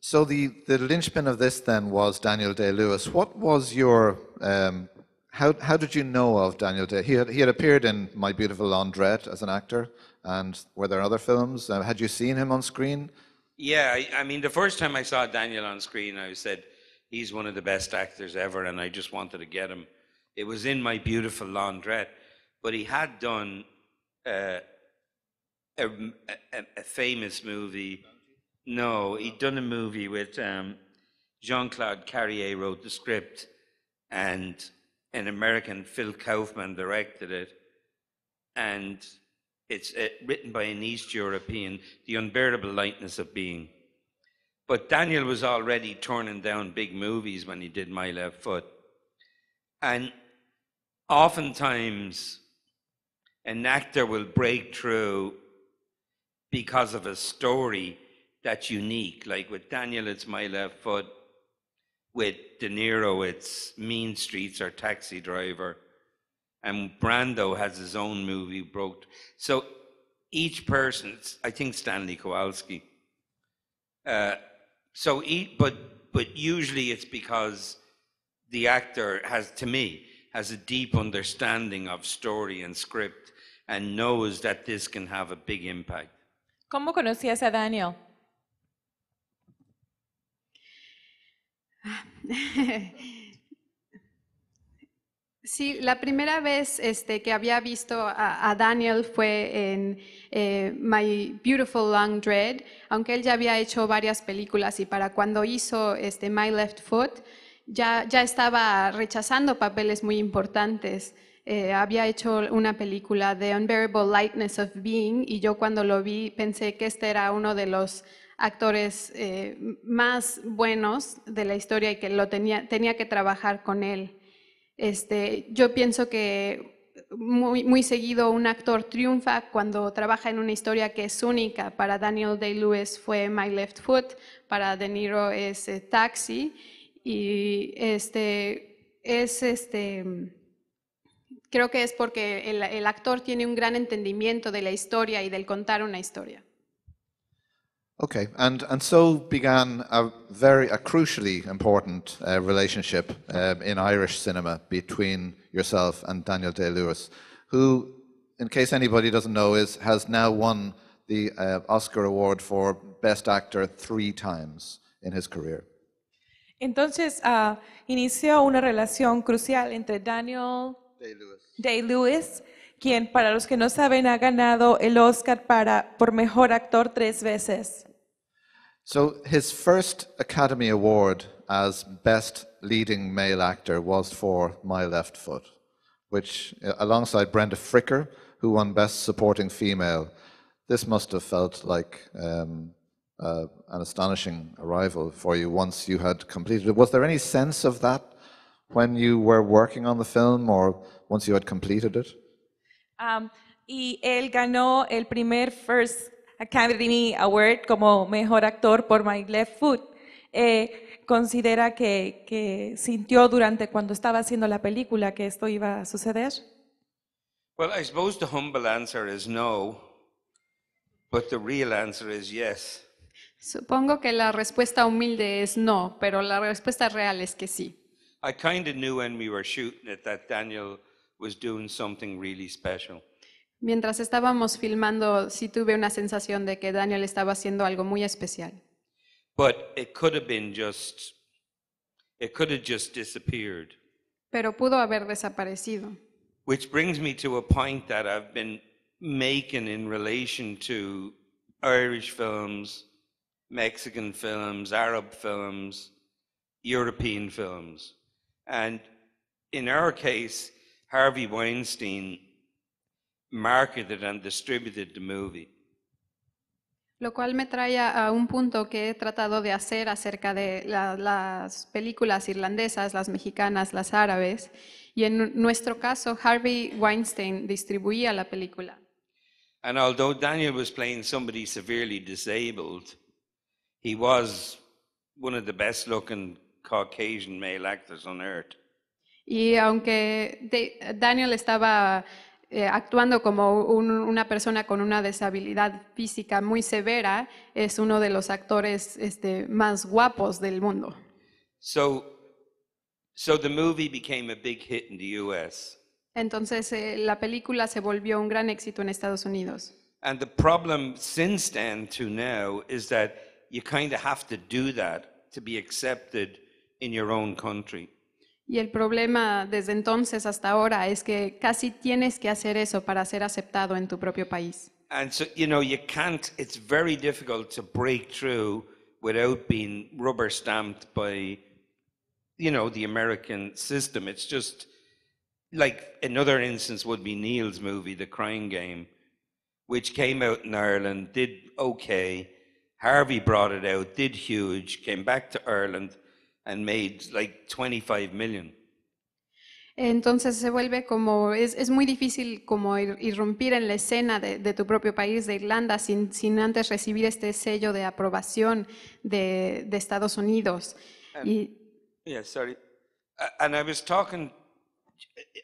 D: so the, the linchpin of this then was Daniel Day-Lewis. What was your, um, how, how did you know of Daniel Day? He had, he had appeared in My Beautiful Laundrette as an actor, and were there other films? Uh, had you seen him on screen?
F: Yeah, I, I mean, the first time I saw Daniel on screen, I said, he's one of the best actors ever, and I just wanted to get him it was in my beautiful laundrette. But he had done uh, a, a, a, famous movie. No, he'd done a movie with um, Jean Claude Carrier, wrote the script, and an American, Phil Kaufman, directed it. And it's uh, written by an East European, The Unbearable Lightness of Being. But Daniel was already turning down big movies when he did My Left Foot. And Oftentimes, an actor will break through because of a story that's unique. Like with Daniel, it's my left foot. With De Niro, it's Mean Streets or Taxi Driver. And Brando has his own movie, Broke. So each person, I think Stanley Kowalski. Uh, so, but but usually it's because the actor has, to me, has a deep understanding of story and script and knows that this can have a big impact.
E: ¿Cómo conocías a Daniel?
G: Sí, la primera vez este, que había visto a, Daniel fue en eh, My Beautiful Long Dread, aunque él ya había hecho varias películas y para cuando hizo este, My Left Foot, ya, estaba rechazando papeles muy importantes. Eh, había hecho una película de Unbearable Lightness of Being y yo cuando lo vi pensé que este era uno de los actores eh, más buenos de la historia y que lo tenía, tenía que trabajar con él. Este, yo pienso que muy, muy seguido un actor triunfa cuando trabaja en una historia que es única. Para Daniel Day-Lewis fue My Left Foot, para De Niro es eh, Taxi y este es este mm, creo que es porque el, actor tiene un gran entendimiento de la historia y del contar una historia.
D: Okay, and and so began a very a crucially important uh, relationship um, in Irish cinema between yourself and Daniel Day Lewis, who, in case anybody doesn't know, is has now won the uh, Oscar award for Best Actor three times in his career.
E: Entonces uh, inició una relación crucial entre Daniel Day-Lewis, quien, para los que no saben, ha ganado el Oscar para, por mejor actor tres veces.
D: So his first Academy Award as Best Leading Male Actor was for My Left Foot, which, uh, alongside Brenda Fricker, who won Best Supporting Female, this must have felt like um, uh, an astonishing arrival for you once you had completed it. Was there any sense of that when you were working on the film or once you had completed it?
E: Um, y él ganó el primer First Academy Award como mejor actor por My Left Foot. Eh, considera que, que sintió durante cuando estaba haciendo la película que esto iba a suceder?
F: Well, I suppose the humble answer is no, but the real answer is yes.
G: Supongo que la respuesta humilde es no, pero la respuesta real es que sí. Mientras estábamos filmando, sí tuve una sensación de que Daniel estaba haciendo algo muy especial. Pero pudo haber desaparecido.
F: Which brings me to a point that I've been making in relation to Irish films. Mexican films, Arab films, European films. And in our case, Harvey Weinstein marketed and distributed the movie.
G: Lo cual me trae a un punto que he tratado de hacer acerca de la, las películas irlandesas, las mexicanas, las árabes. Y en nuestro caso, Harvey Weinstein distribuía la película.
F: And although Daniel was playing somebody severely disabled, He was one of the best looking Caucasian male actors on earth.
G: Y aunque de- Daniel estaba eh, actuando como un- una persona con una deshabilidad física muy severa, es uno de los actores este, más guapos del mundo.
F: So, so the movie became a big hit in the US.
G: Entonces eh, la película se volvió un gran éxito en Estados Unidos.
F: And the problem since then to now is that you kind of have to do that to be accepted in your own country.
G: Y el problema desde entonces hasta ahora es que casi tienes que hacer eso para ser aceptado en tu propio país.
F: And so, you know, you can't, it's very difficult to break through without being rubber stamped by, you know, the American system. It's just like another instance would be Neil's movie, The Crying Game, which came out in Ireland, did okay. Harvey brought it out, did huge, came back to Ireland and made like 25 million.
G: Entonces se vuelve como, es, es muy difícil como ir, irrumpir en la escena de, de, tu propio país, de Irlanda, sin, sin antes recibir este sello de aprobación de, de Estados Unidos. And, y,
F: yeah, sorry. And I was talking,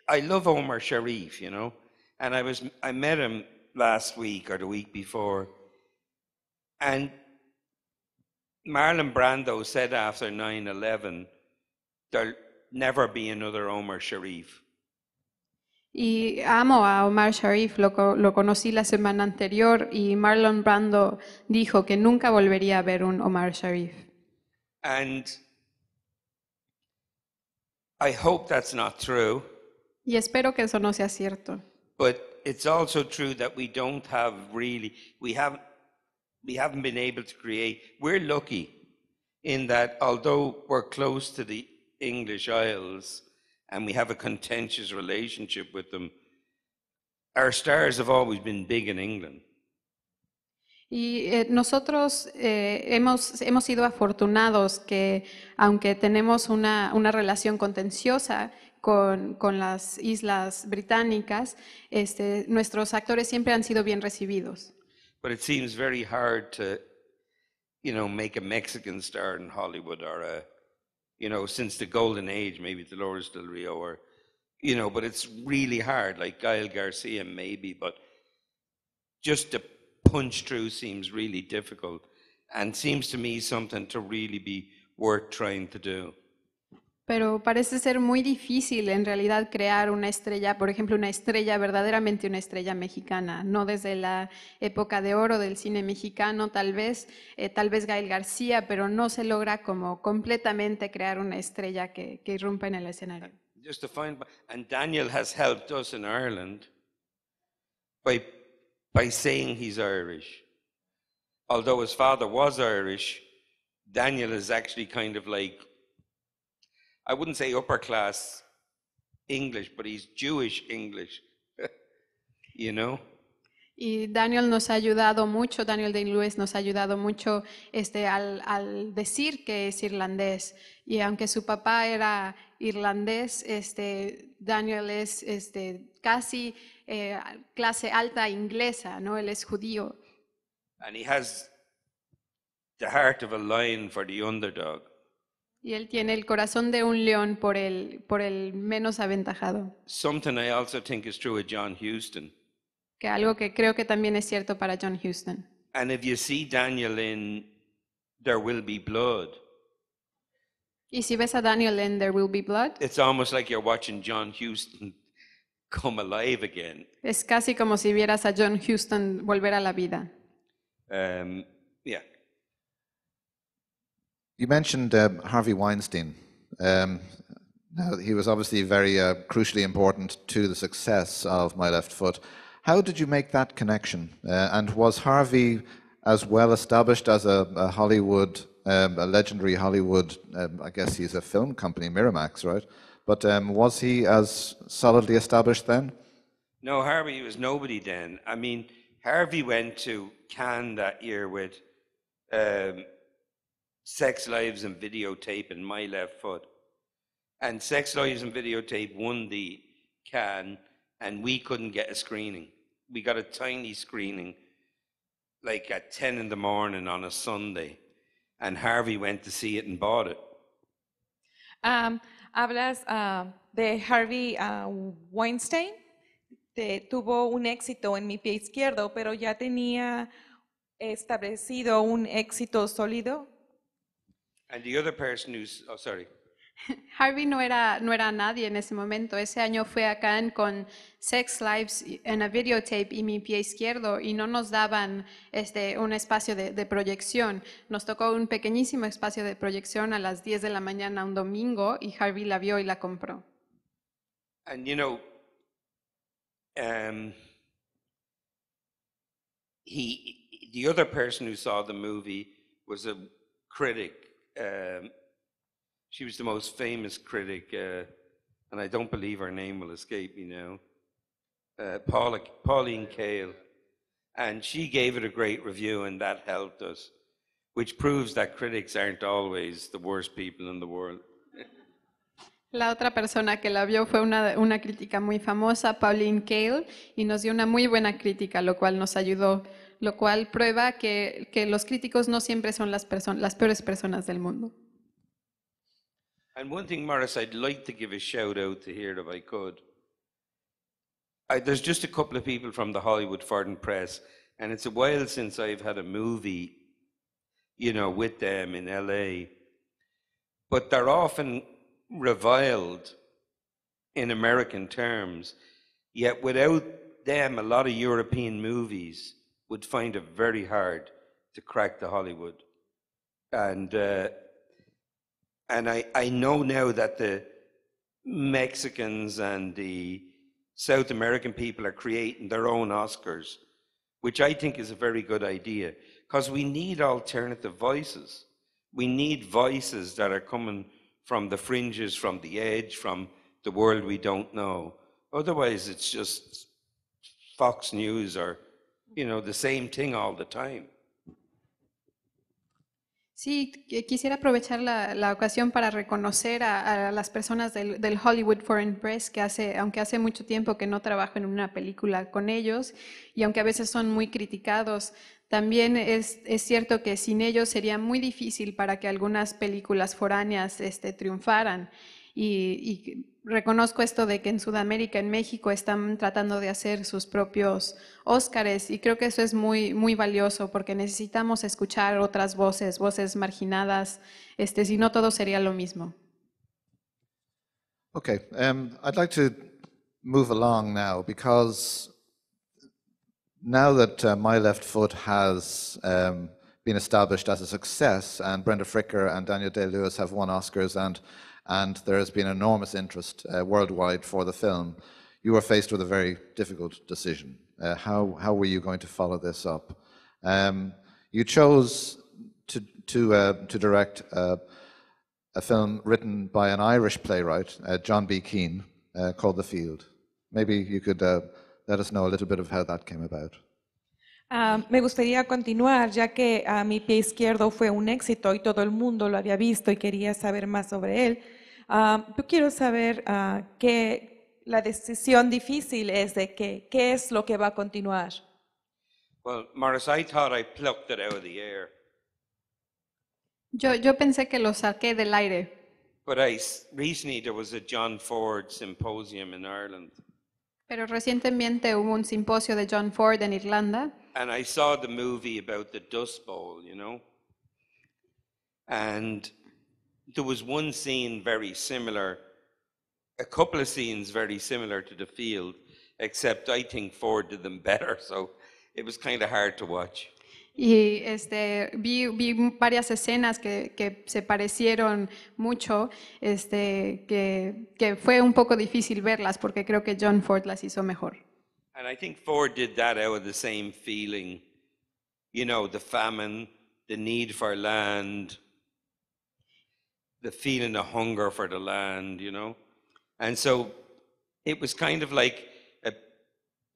F: I love Omar Sharif, you know, and I was, I met him last week or the week before, and Marlon Brando said after 9 11, there'll never be another Omar Sharif.
G: Y amo a Omar Sharif, lo, lo, conocí la semana anterior y Marlon Brando dijo que nunca volvería a ver un Omar Sharif.
F: And I hope that's not true.
G: Y espero que eso no sea cierto.
F: But it's also true that we don't have really, we have not we haven't been able to create. We're lucky in that although we're close to the English Isles and we have a contentious relationship with them, our stars have always been big in England.
G: Y eh, nosotros eh, hemos, hemos sido afortunados que, aunque tenemos una, una relación contenciosa con, con las islas británicas, este, nuestros actores siempre han sido bien recibidos.
F: But it seems very hard to, you know, make a Mexican star in Hollywood or a, you know, since the golden age, maybe Dolores Del Rio or, you know, but it's really hard. Like Gael Garcia, maybe, but just to punch through seems really difficult and seems to me something to really be worth trying to do.
G: Pero parece ser muy difícil en realidad crear una estrella, por ejemplo, una estrella, verdaderamente una estrella mexicana, no desde la época de oro del cine mexicano, tal vez, eh, tal vez Gail García, pero no se logra como completamente crear una estrella que, que en el escenario.
F: Just to find, and Daniel has helped us in Ireland by, by saying he's Irish. Although his father was Irish, Daniel is actually kind of like I wouldn't say upper class English, but he's Jewish English. you know?
G: Y Daniel nos ha ayudado mucho, Daniel de lewis nos ha ayudado mucho este, al, al, decir que es irlandés. Y aunque su papá era irlandés, este, Daniel es este, casi eh, clase alta inglesa, ¿no? Él es judío.
F: And he has the heart of a lion for the underdog.
G: Y él tiene el corazón de un león por el, por el menos aventajado.
F: Something I also think is true of John Houston.
G: Que algo que creo que también es cierto para John Houston.
F: And if you see Daniel in There Will Be Blood,
G: y si ves a Daniel en There Will Be Blood,
F: it's almost like you're watching John Houston come alive again.
G: es casi como si vieras a John Houston volver a la vida.
F: Um, yeah,
D: You mentioned um, Harvey Weinstein. Um, now, he was obviously very uh, crucially important to the success of My Left Foot. How did you make that connection? Uh, and was Harvey as well established as a, a Hollywood, um, a legendary Hollywood, um, I guess he's a film company, Miramax, right? But um, was he as solidly established then?
F: No, Harvey was nobody then. I mean, Harvey went to Cannes that year with um, Sex Lives and Videotape in My Left Foot. And Sex Lives and Videotape won the can, and we couldn't get a screening. We got a tiny screening, like at 10 in the morning on a Sunday, and Harvey went to see it and bought it.
E: Um, hablas uh, de Harvey uh, Weinstein. Te, tuvo un éxito en mi pie izquierdo, pero ya tenía establecido un éxito sólido
F: and the other person who's, oh, sorry.
G: Harvey no era, no era nadie en ese momento. Ese año fue a Cannes con Sex Lives en a videotape y mi pie izquierdo y no nos daban este, un espacio de, de, proyección. Nos tocó un pequeñísimo espacio de proyección a las 10 de la mañana un domingo y Harvey la vio y la compró.
F: And you know, um, he, the other person who saw the movie was a critic um, she was the most famous critic, uh, and I don't believe her name will escape me now. Uh, Paula, Pauline Kael, and she gave it a great review, and that helped us, which proves that critics aren't always the worst people in the world.
G: La otra persona que la vio fue una, una crítica muy famosa, Pauline Kael, y nos dio una muy buena crítica, lo cual nos ayudó lo cual prueba que, que los críticos no siempre son las, las peores personas del mundo.
F: And one thing, Morris, I'd like to give a shout out to here if I could. I, there's just a couple of people from the Hollywood Foreign Press, and it's a while since I've had a movie, you know, with them in LA. But they're often reviled in American terms, yet without them, a lot of European movies would find it very hard to crack the Hollywood. And, uh, and I, I know now that the Mexicans and the South American people are creating their own Oscars, which I think is a very good idea because we need alternative voices. We need voices that are coming from the fringes, from the edge, from the world we don't know. Otherwise, it's just Fox News or
G: Sí, quisiera aprovechar la, la ocasión para reconocer a, las personas del, del, Hollywood Foreign Press, que hace, aunque hace mucho tiempo que no trabajo en una película con ellos, y aunque a veces son muy criticados, también es, es cierto que sin ellos sería muy difícil para que algunas películas foráneas este, triunfaran. y reconozco esto de que en Sudamérica, en México, están tratando de hacer sus propios Óscares y creo que eso es muy, muy valioso porque necesitamos escuchar otras voces, voces marginadas, este, si no todo sería lo mismo.
D: Okay, um, I'd like to move along now because now that uh, My Left Foot has um, been established as a success and Brenda Fricker and Daniel Day-Lewis have won Oscars and and there has been enormous interest uh, worldwide for the film. You were faced with a very difficult decision. Uh, how, how were you going to follow this up? Um, you chose to, to, uh, to direct uh, a film written by an Irish playwright, uh, John B. Keane, uh, called The Field. Maybe you could let us know a little bit of how that came about.
E: Uh, me gustaría continuar, ya que a uh, mi pie izquierdo fue un éxito y todo el mundo lo había visto y quería saber más sobre él. Uh, yo quiero saber uh, qué la decisión difícil es de que, qué es lo que va a continuar.
F: Well, Morris, I thought I plucked it out of the air.
G: Yo, yo pensé que lo saqué del aire.
F: But I, recently there was a John Ford symposium in Ireland.
G: Pero recientemente hubo un simposio de John Ford en Irlanda.
F: And I saw the movie about the Dust Bowl, you know. And there was one scene very similar, a couple of scenes very similar to the field, except I think Ford did them better, so it was kind of hard to watch.
G: Y este, vi, vi varias escenas que, que, se parecieron mucho, este, que, que fue un poco difícil verlas porque creo que John Ford las hizo mejor.
F: And I think Ford did that out of the same feeling, you know, the famine, the need for land, the feeling, the hunger for the land, you know. And so it was kind of like a,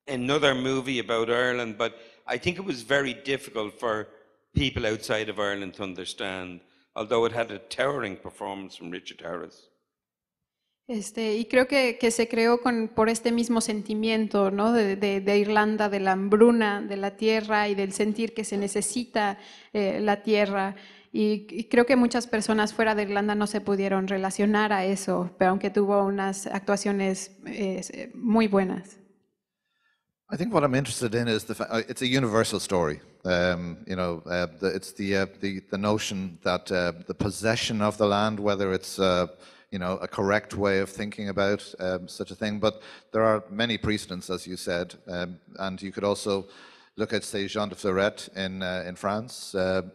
F: another movie about Ireland, but I think it was very difficult for people outside of Ireland to understand, although it had a towering performance from Richard Harris.
G: Este, y creo que, que se creó con, por este mismo sentimiento ¿no? de, de, de, Irlanda, de la hambruna, de la tierra y del sentir que se necesita eh, la tierra. Y, y, creo que muchas personas fuera de Irlanda no se pudieron relacionar a eso, pero aunque tuvo unas actuaciones eh, muy buenas.
D: I think what I'm interested in is the fact uh, it's a universal story. Um, you know, uh, the, it's the, uh, the, the notion that uh, the possession of the land, whether it's uh, you know a correct way of thinking about um, such a thing, but there are many precedents, as you said, um, and you could also look at say Jean de Fleurette in uh, in France um,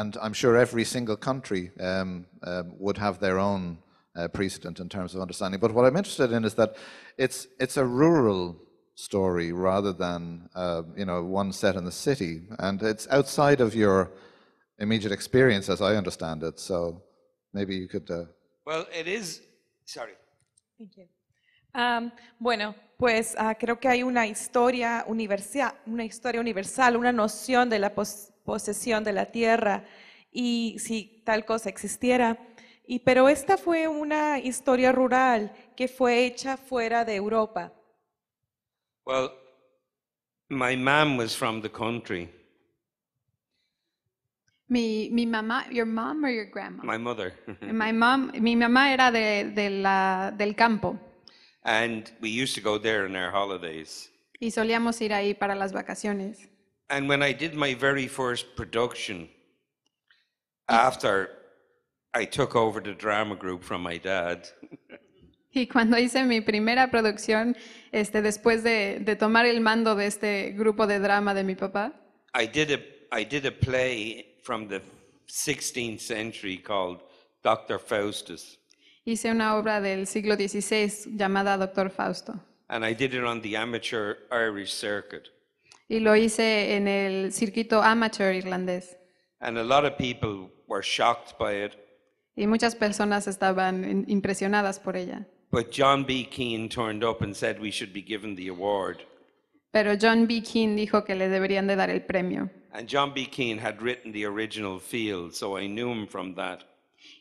D: and I'm sure every single country um, um, would have their own uh, precedent in terms of understanding. But what I'm interested in is that it's, it's a rural story rather than uh, you know, one set in the city. And it's outside of your immediate experience, as I understand it. So maybe you could. Uh...
F: Well, it is. Sorry. Thank you.
E: Um, bueno, pues uh, creo que hay una historia, una historia universal, una noción de la, pos posesión de la tierra y si tal cosa existiera. Y, pero esta fue una historia rural que fue hecha fuera de Europa.
F: Well, my mom was from the country.
G: Mi, mi mamá, your mom or your grandma?
F: My mother. my
G: mom, mi mamá era de, de la, del campo.
F: And we used to go there in our holidays.
G: Y solíamos ir ahí para las vacaciones.
F: and when I did my very first production, after I took over the drama group from my dad.
G: Y cuando hice mi primera producción, este, después de, de tomar el mando de este grupo de drama de mi papá,
F: I did a I did a play from the 16th century called Dr. Faustus,
G: hice una obra del siglo XVI llamada Doctor Fausto.
F: and I did it on the amateur Irish circuit.
G: Y lo hice en el circuito amateur irlandés.
F: And a lot of people were shocked by it.
G: Y muchas personas estaban impresionadas por ella.
F: But John B. Keane turned up and said we should be given the award.
G: Pero John B. Keane dijo que le deberían de dar el premio.
F: And John B. Keane had written the original field, so I knew him from that.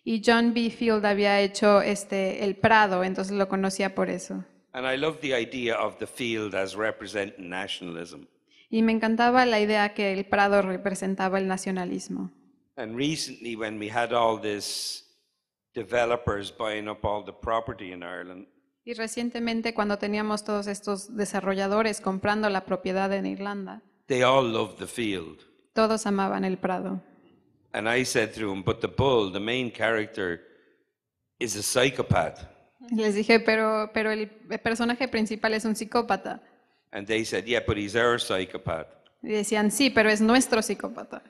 G: Y John B. Field había hecho este El Prado, entonces lo conocía por eso.
F: And I love the idea of the field as representing nationalism.
G: Y me encantaba la idea que el Prado representaba el nacionalismo. Y recientemente cuando teníamos todos estos desarrolladores comprando la propiedad en Irlanda. Todos amaban el Prado. Y Les dije, pero, pero el personaje principal es un psicópata.
F: And they said, yeah, but he's our psychopath.
G: Y decían, sí, pero es nuestro psicópata.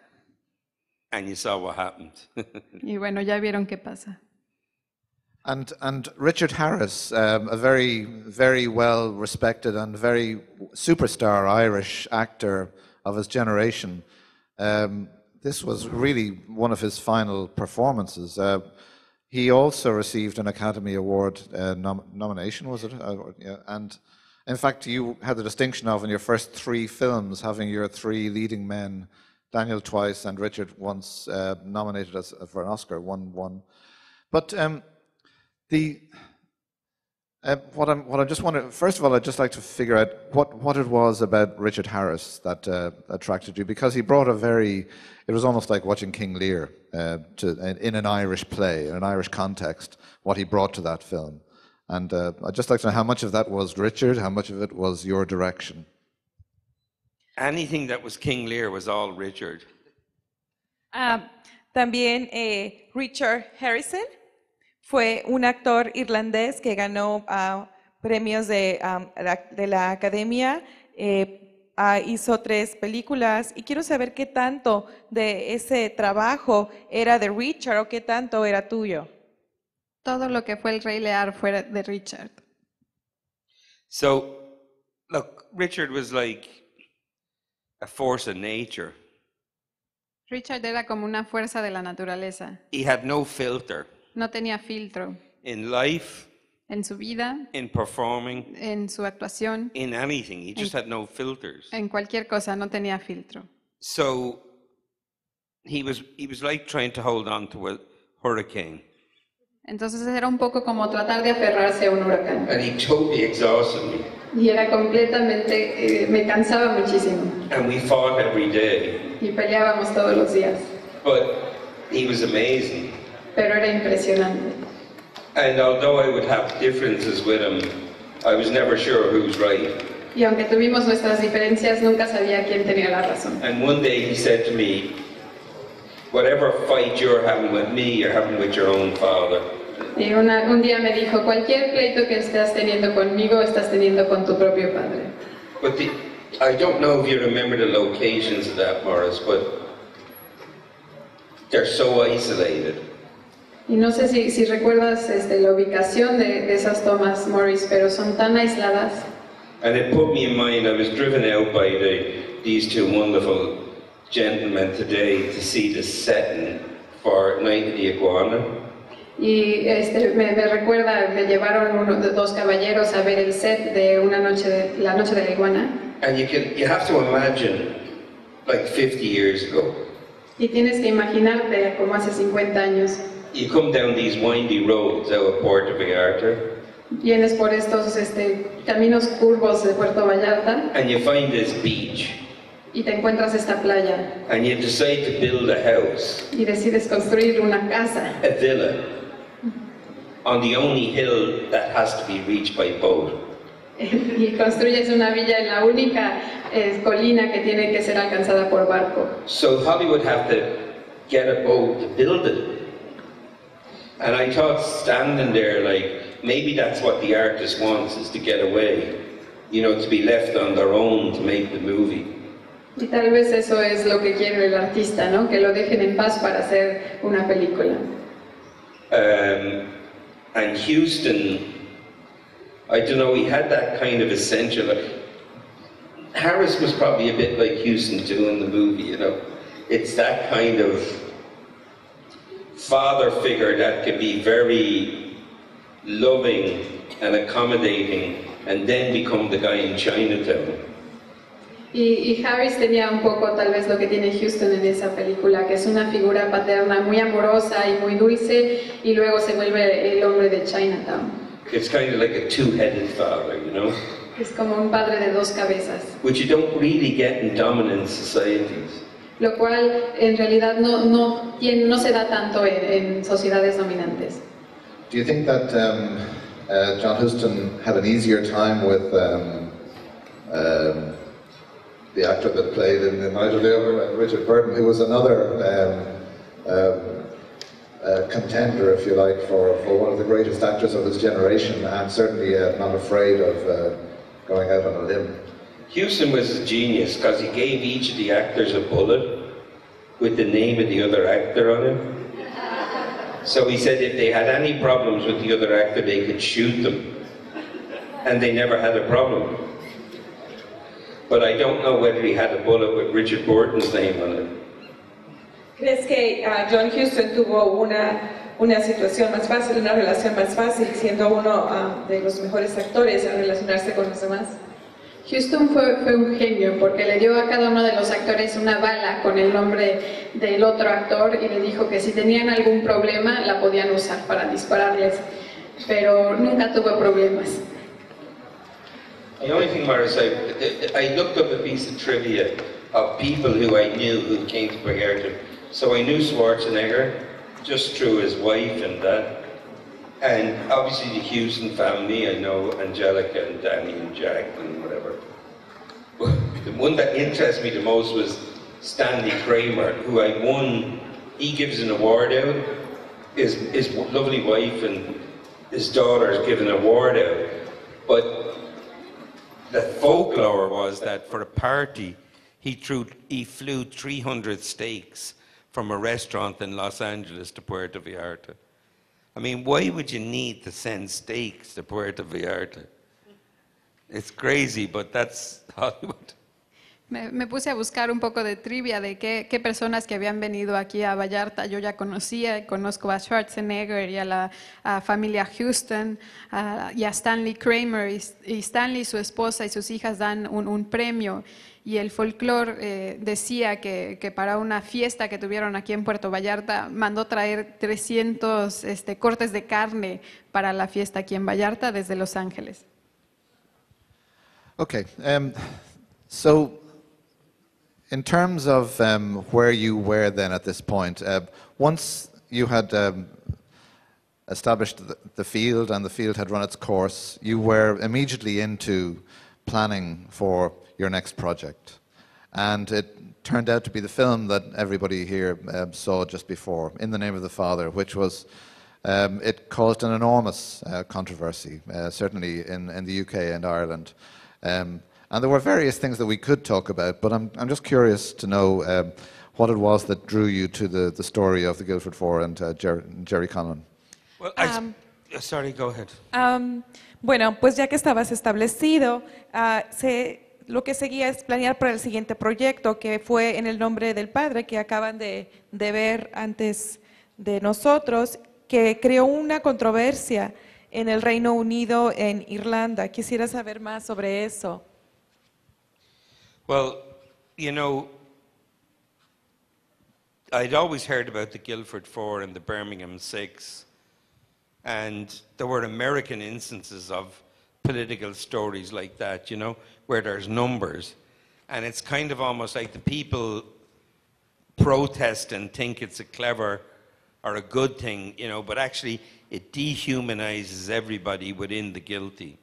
F: And you saw what happened. y
G: bueno, ya vieron qué pasa.
D: And, and Richard Harris, um, a very, very well respected and very superstar Irish actor of his generation, um, this was really one of his final performances. Uh, he also received an Academy Award uh, nom nomination, was it? Uh, yeah, and in fact, you had the distinction of in your first three films having your three leading men, Daniel twice and Richard once, uh, nominated as, uh, for an Oscar, one one. But um, the uh, what I'm what i just wondering. First of all, I'd just like to figure out what what it was about Richard Harris that uh, attracted you because he brought a very. It was almost like watching King Lear uh, to in an Irish play in an Irish context. What he brought to that film. And uh, I'd just like to know how much of that was Richard, how much of it was your direction?
F: Anything that was King Lear was all Richard.
E: Ah, también eh, Richard Harrison fue un actor irlandés que ganó ah, premios de, de, la academia. Eh, Uh, hizo tres películas y quiero saber qué tanto de ese trabajo era de Richard o qué tanto era tuyo. Todo lo que fue el Rey Lear fue de Richard.
F: So, look, Richard was like a force of nature.
G: Richard era como una fuerza de la naturaleza.
F: He had no filter.
G: No tenía filtro.
F: In life,
G: en su vida,
F: in performing,
G: en su actuación,
F: in anything, he just en, had no filters.
G: En cualquier cosa no tenía filtro.
F: So he was he was like trying to hold on to a hurricane.
G: Entonces era un poco como tratar de aferrarse a un huracán. Y era completamente, eh, me cansaba muchísimo. Y peleábamos todos los días. Pero era impresionante. Y aunque tuvimos nuestras diferencias, nunca sabía quién tenía la razón.
F: And one day he said to whatever fight you're having with me, you're having with your own father.
G: Y eh, una, un día me dijo, cualquier pleito que estás teniendo conmigo, estás teniendo con tu propio padre.
F: But the, I don't know if you remember the locations of that, Morris, but they're so isolated.
G: Y no sé si, si recuerdas este, la ubicación de, de esas tomas, Morris, pero son tan aisladas.
F: And it put me in mind, I was driven out by the, these two wonderful gentlemen today to see the setting for Night of the Iguana.
G: Y este, me, me, recuerda, me llevaron unos dos caballeros a ver el set de una noche, la noche de la iguana.
F: And you can, you have to imagine, like 50 years ago.
G: Y tienes que imaginarte como hace 50 años.
F: You come down these windy roads out of Puerto Vallarta.
G: Vienes por estos este, caminos curvos de Puerto Vallarta.
F: And you find this beach.
G: Y te encuentras esta playa.
F: And you decide to build a house.
G: Y decides construir una casa.
F: A villa. On the only hill that has to be reached by boat.
G: y construyes una villa en la única eh, colina que tiene que ser alcanzada por barco.
F: So Hollywood have to get a boat to build it. And I thought standing there like maybe that's what the artist wants is to get away. You know, to be left on their own to make the movie.
G: Y tal vez eso es lo que quiere el artista, ¿no? Que lo dejen en paz para hacer una película.
F: Um, and Houston, I don't know, he had that kind of essential. Harris was probably a bit like Houston too in the movie, you know. It's that kind of father figure that can be very loving and accommodating and then become the guy in Chinatown.
G: Y, Harris tenía un poco tal vez lo que tiene Houston en esa película, que es una figura paterna muy amorosa y muy dulce, y luego se vuelve el hombre de Chinatown. Es como un padre de dos cabezas. Lo cual en realidad no, no, no se da tanto en, sociedades dominantes.
F: Do you think that um,
D: uh, John Houston had an easier time with um, um the actor that played in The Night of the Ever, Richard Burton, who was another um, uh, contender, if you like, for, for one of the greatest actors of his generation, and certainly uh, not afraid of uh, going out on a limb.
F: Houston was a genius because he gave each of the actors a bullet with the name of the other actor on it. So he said if they had any problems with the other actor, they could shoot them. And they never had a problem. But I don't know whether he had a bullet with Richard Borden's name on
E: ¿Crees que ah, John Houston tuvo una, una situación más fácil, una relación más fácil, siendo uno ah, de los mejores actores a relacionarse con los demás?
G: Houston fue, fue, un genio porque le dio a cada uno de los actores una bala con el nombre del otro actor y le dijo que si tenían algún problema la podían usar para dispararles, pero nunca tuvo problemas.
F: The only thing was I, I looked up a piece of trivia of people who I knew who came to Bregarton. So I knew Schwarzenegger just through his wife and that. And obviously the Houston family, I know Angelica and Danny and Jack and whatever. But the one that interested me the most was Stanley Kramer, who I won, he gives an award out. His, his lovely wife and his daughter is given an award out. But the folklore was that for a party, he, threw, he flew 300 steaks from a restaurant in Los Angeles to Puerto Vallarta. I mean, why would you need to send steaks to Puerto Vallarta? It's crazy, but that's Hollywood.
G: Me, puse a buscar un poco de trivia de qué, personas que habían venido aquí a Vallarta yo ya conocía, conozco a Schwarzenegger y a la familia Houston y a Stanley Kramer y, Stanley, su esposa y sus hijas dan un, premio y el folclore eh, decía que, para una fiesta que tuvieron aquí en Puerto Vallarta mandó traer 300 este, cortes de carne para la fiesta aquí en Vallarta desde Los Ángeles.
D: Okay, em, so In terms of um, where you were then at this point, uh, once you had um, established the, the, field and the field had run its course, you were immediately into planning for your next project. And it turned out to be the film that everybody here uh, saw just before, In the Name of the Father, which was, um, it caused an enormous uh, controversy, uh, certainly in, in the UK and Ireland. Um, And there were various things that we could talk about, but I'm, I'm just curious to know um, what it was that drew you to the, story of the Guildford Four and uh, Jerry Conlon.
F: Um, uh, sorry, go ahead.
E: Um, bueno, pues ya que estabas establecido, uh, lo que seguía es planear para el siguiente proyecto, que fue en el nombre del Padre, que acaban de ver antes de nosotros, que creó una controversia en el Reino Unido, en Irlanda. Quisiera saber más sobre eso.
F: Well, you know, I'd always heard about the Guildford Four and the Birmingham Six, and there were American instances of political stories like that, you know, where there's numbers. And it's kind of almost like the people protest and think it's a clever or a good thing, you know, but actually it dehumanizes everybody within the guilty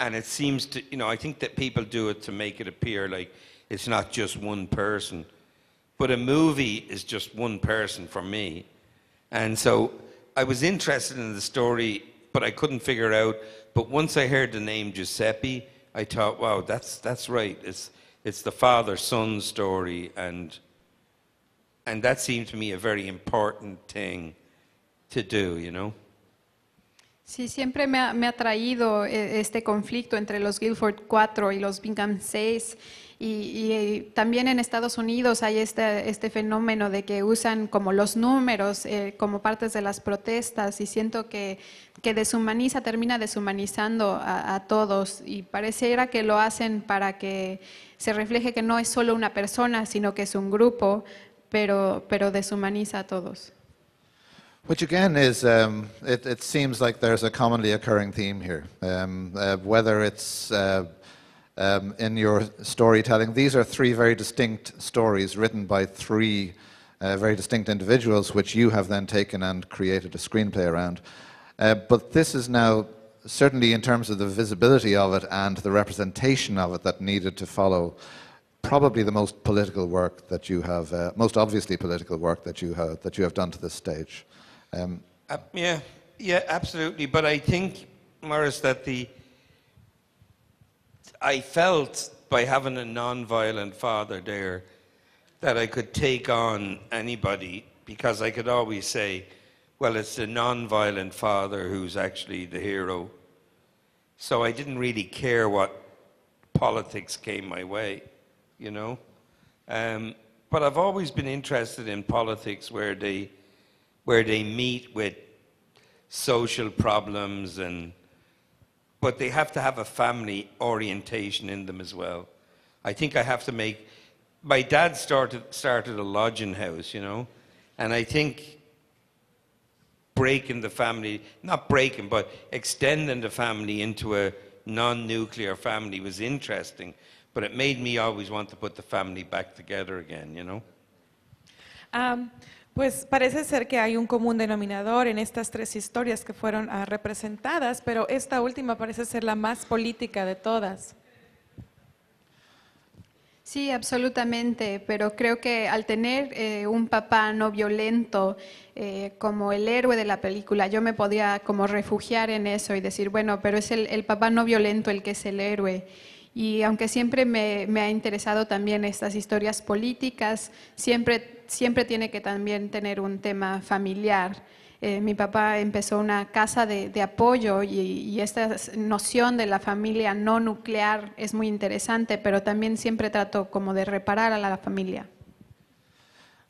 F: and it seems to you know i think that people do it to make it appear like it's not just one person but a movie is just one person for me and so i was interested in the story but i couldn't figure it out but once i heard the name giuseppe i thought wow that's that's right it's it's the father son story and and that seemed to me a very important thing to do you know
G: Sí, siempre me ha, traído eh, este conflicto entre los Guilford 4 y los Bingham 6. Y, eh, también en Estados Unidos hay este, este, fenómeno de que usan como los números eh, como partes de las protestas y siento que, que deshumaniza, termina deshumanizando a, todos y pareciera que lo hacen para que se refleje que no es solo una persona, sino que es un grupo, pero, pero deshumaniza a todos.
D: Which again is, um, it, it, seems like there's a commonly occurring theme here. Um, uh, whether it's uh, um, in your storytelling, these are three very distinct stories written by three uh, very distinct individuals, which you have then taken and created a screenplay around. Uh, but this is now, certainly in terms of the visibility of it and the representation of it that needed to follow, probably the most political work that you have, uh, most obviously political work that you have, that you have done to this stage. Um,
F: uh, yeah, yeah, absolutely. But I think, Morris, that the I felt by having a non-violent father there that I could take on anybody because I could always say, well, it's the non-violent father who's actually the hero. So I didn't really care what politics came my way, you know. Um, but I've always been interested in politics where they where they meet with social problems and but they have to have a family orientation in them as well. I think I have to make my dad started started a lodging house, you know, and I think breaking the family not breaking but extending the family into a non-nuclear family was interesting but it made me always want to put the family back together again you know
E: um, Pues parece ser que hay un común denominador en estas tres historias que fueron ah, representadas, pero esta última parece ser la más política de todas.
G: Sí, absolutamente, pero creo que al tener eh, un papá no violento eh, como el héroe de la película, yo me podía como refugiar en eso y decir, bueno, pero es el, papá no violento el que es el héroe. Y aunque siempre me, me ha interesado también estas historias políticas, siempre siempre tiene que también tener un tema familiar. Eh, mi papá empezó una casa de, apoyo y, esta noción de la familia no nuclear es muy interesante, pero también siempre trato como de reparar a la familia.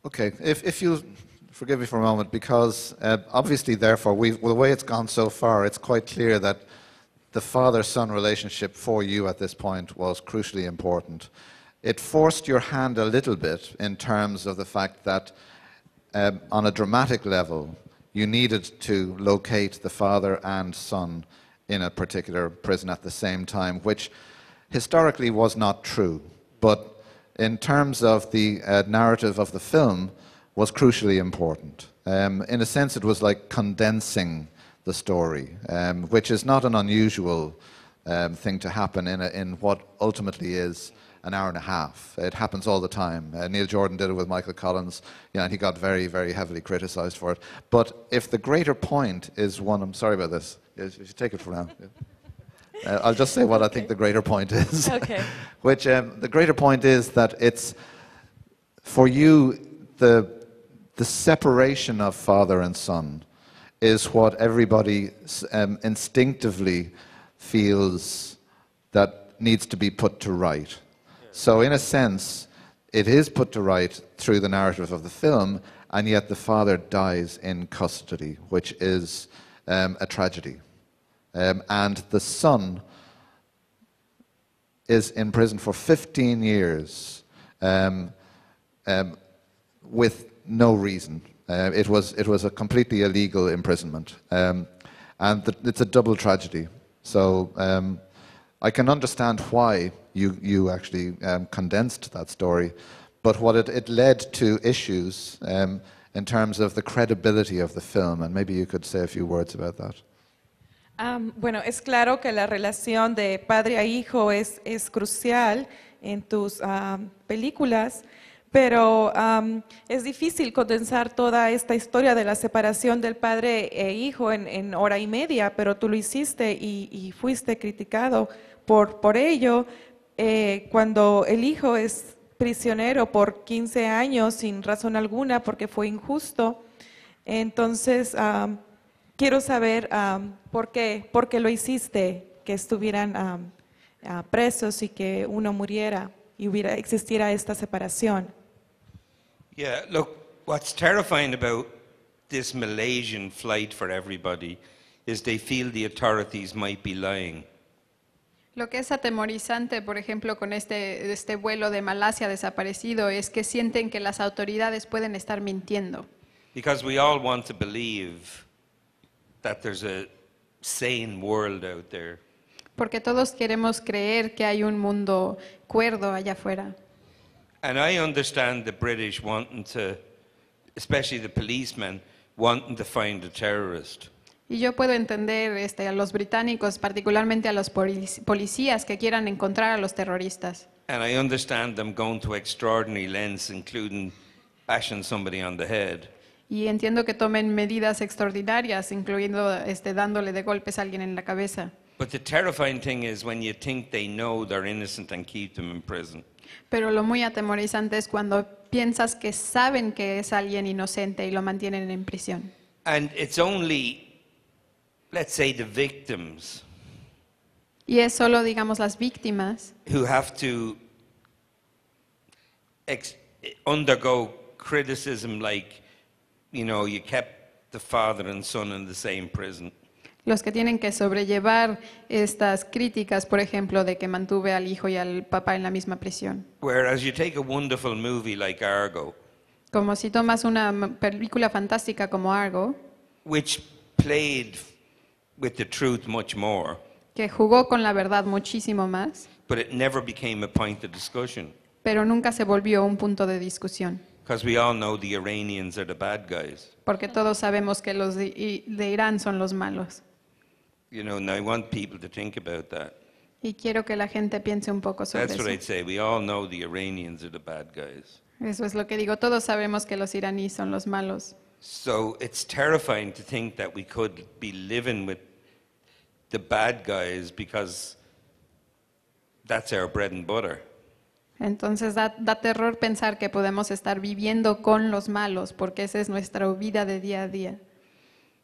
D: Okay, if, if you forgive me for a moment, because uh, obviously, therefore, the way it's gone so far, it's quite clear that the father-son relationship for you at this point was crucially important. it forced your hand a little bit in terms of the fact that um, on a dramatic level, you needed to locate the father and son in a particular prison at the same time, which historically was not true, but in terms of the uh, narrative of the film, was crucially important. Um, in a sense, it was like condensing the story, um, which is not an unusual um, thing to happen in, a, in what ultimately is an hour and a half. It happens all the time. Uh, Neil Jordan did it with Michael Collins, you know, and he got very, very heavily criticized for it. But if the greater point is one, I'm sorry about this, you should take it for now. Uh, I'll just say what okay. I think the greater point is. Okay. Which um, the greater point is that it's for you the the separation of father and son is what everybody um, instinctively feels that needs to be put to right. So, in a sense, it is put to right through the narrative of the film, and yet the father dies in custody, which is um, a tragedy. Um, and the son is in prison for 15 years um, um with no reason. Uh, it, was, it was a completely illegal imprisonment. Um, and the, it's a double tragedy. So um, I can understand why you, you actually um, condensed that story. But what it, it led to issues um, in terms of the credibility of the film, and maybe you could say a few words about that.
E: Um, bueno, es claro que la relación de padre a hijo es, es crucial en tus um, películas, pero um, es difícil condensar toda esta historia de la separación del padre e hijo en, en hora y media, pero tú lo hiciste y, y fuiste criticado por, por ello, eh, cuando el hijo es prisionero por 15 años sin razón alguna porque fue injusto, entonces quiero saber por qué, por qué lo hiciste, que estuvieran presos y que uno muriera y hubiera existiera esta separación.
F: Yeah, look, what's terrifying about this Malaysian flight for everybody is they feel the authorities might be lying.
G: Lo que es atemorizante, por ejemplo, con este, este vuelo de Malasia desaparecido es que sienten que las autoridades pueden estar mintiendo. Porque todos queremos creer que hay un mundo cuerdo allá afuera.
F: And I understand the British wanting to, especially the policemen, wanting to find a terrorist.
G: Y yo puedo entender este, a los británicos, particularmente a los policías que quieran encontrar a los terroristas. Y entiendo que tomen medidas extraordinarias, incluyendo este, dándole de golpes a alguien en la cabeza. Pero lo muy atemorizante es cuando piensas que saben que es alguien inocente y lo mantienen en prisión
F: let's say the victims
G: Y es solo, digamos, las víctimas
F: who have to ex- undergo criticism like, you know, you kept the father and son in the same prison.
G: los que tienen que sobrellevar estas críticas, por ejemplo, de que mantuve al hijo y al papá en la misma prisión.
F: Whereas you take a wonderful movie like Argo,
G: Como si tomas una película fantástica como Argo,
F: which played
G: que jugó con la verdad muchísimo más, pero nunca se volvió un punto de discusión. Porque todos sabemos que los de, Irán son los malos. Y quiero que la gente piense un poco sobre eso. Eso es lo que digo. Todos sabemos que los iraníes son los malos.
F: So it's terrifying to think that we could be living with the bad guys because that's our bread and butter.
G: Entonces da, da, terror pensar que podemos estar viviendo con los malos porque esa es nuestra vida de día a día.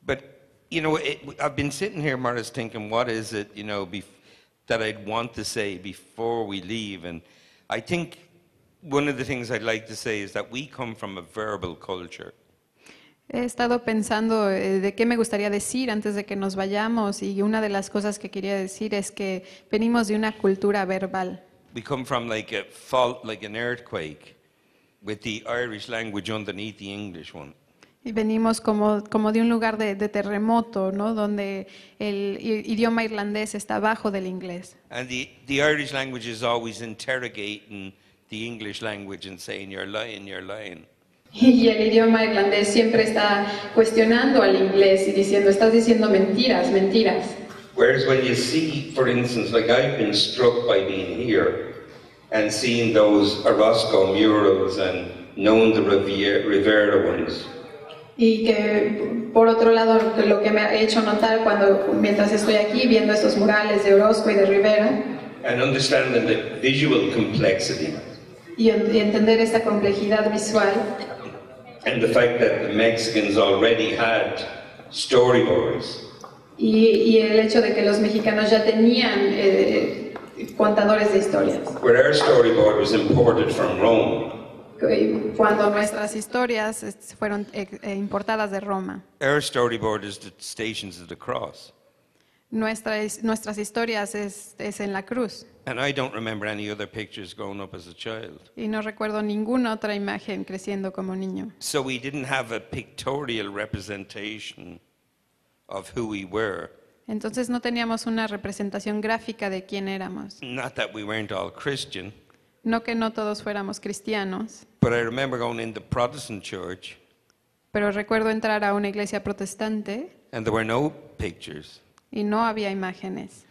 F: But you know, it, I've been sitting here, Marta's thinking, what is it you know bef- that I'd want to say before we leave? And I think one of the things I'd like to say is that we come from a verbal culture.
G: He estado pensando eh, de qué me gustaría decir antes de que nos vayamos y una de las cosas que quería decir es que venimos de una cultura verbal.
F: We come from like a fault, like an earthquake, with the Irish language underneath the English one.
G: Y venimos como, como de un lugar de, de terremoto, ¿no? Donde el idioma irlandés está abajo del inglés.
F: And the, the Irish language is always interrogating the English language and saying you're lying, you're lying. Y el idioma
G: irlandés siempre está cuestionando al inglés y diciendo, estás diciendo mentiras, mentiras.
F: when you see, for instance, like by being here and seeing those murals and the Rivera
G: Y que, por otro lado, lo que me ha hecho notar cuando, mientras estoy aquí viendo estos murales de Orozco y de Rivera.
F: And the visual complexity.
G: y entender esta complejidad visual. Y, y, el hecho de que los mexicanos ya tenían eh, contadores de historias. Cuando nuestras historias eh, fueron eh, eh, importadas de Roma.
F: Our storyboard is the stations of the cross.
G: Nuestras, nuestras historias es, es en la cruz. Y no recuerdo ninguna otra imagen creciendo como niño. Entonces no teníamos una representación gráfica de quién éramos. No que no todos fuéramos cristianos. Pero recuerdo entrar a una iglesia protestante.
F: And there were no
G: y no había imágenes.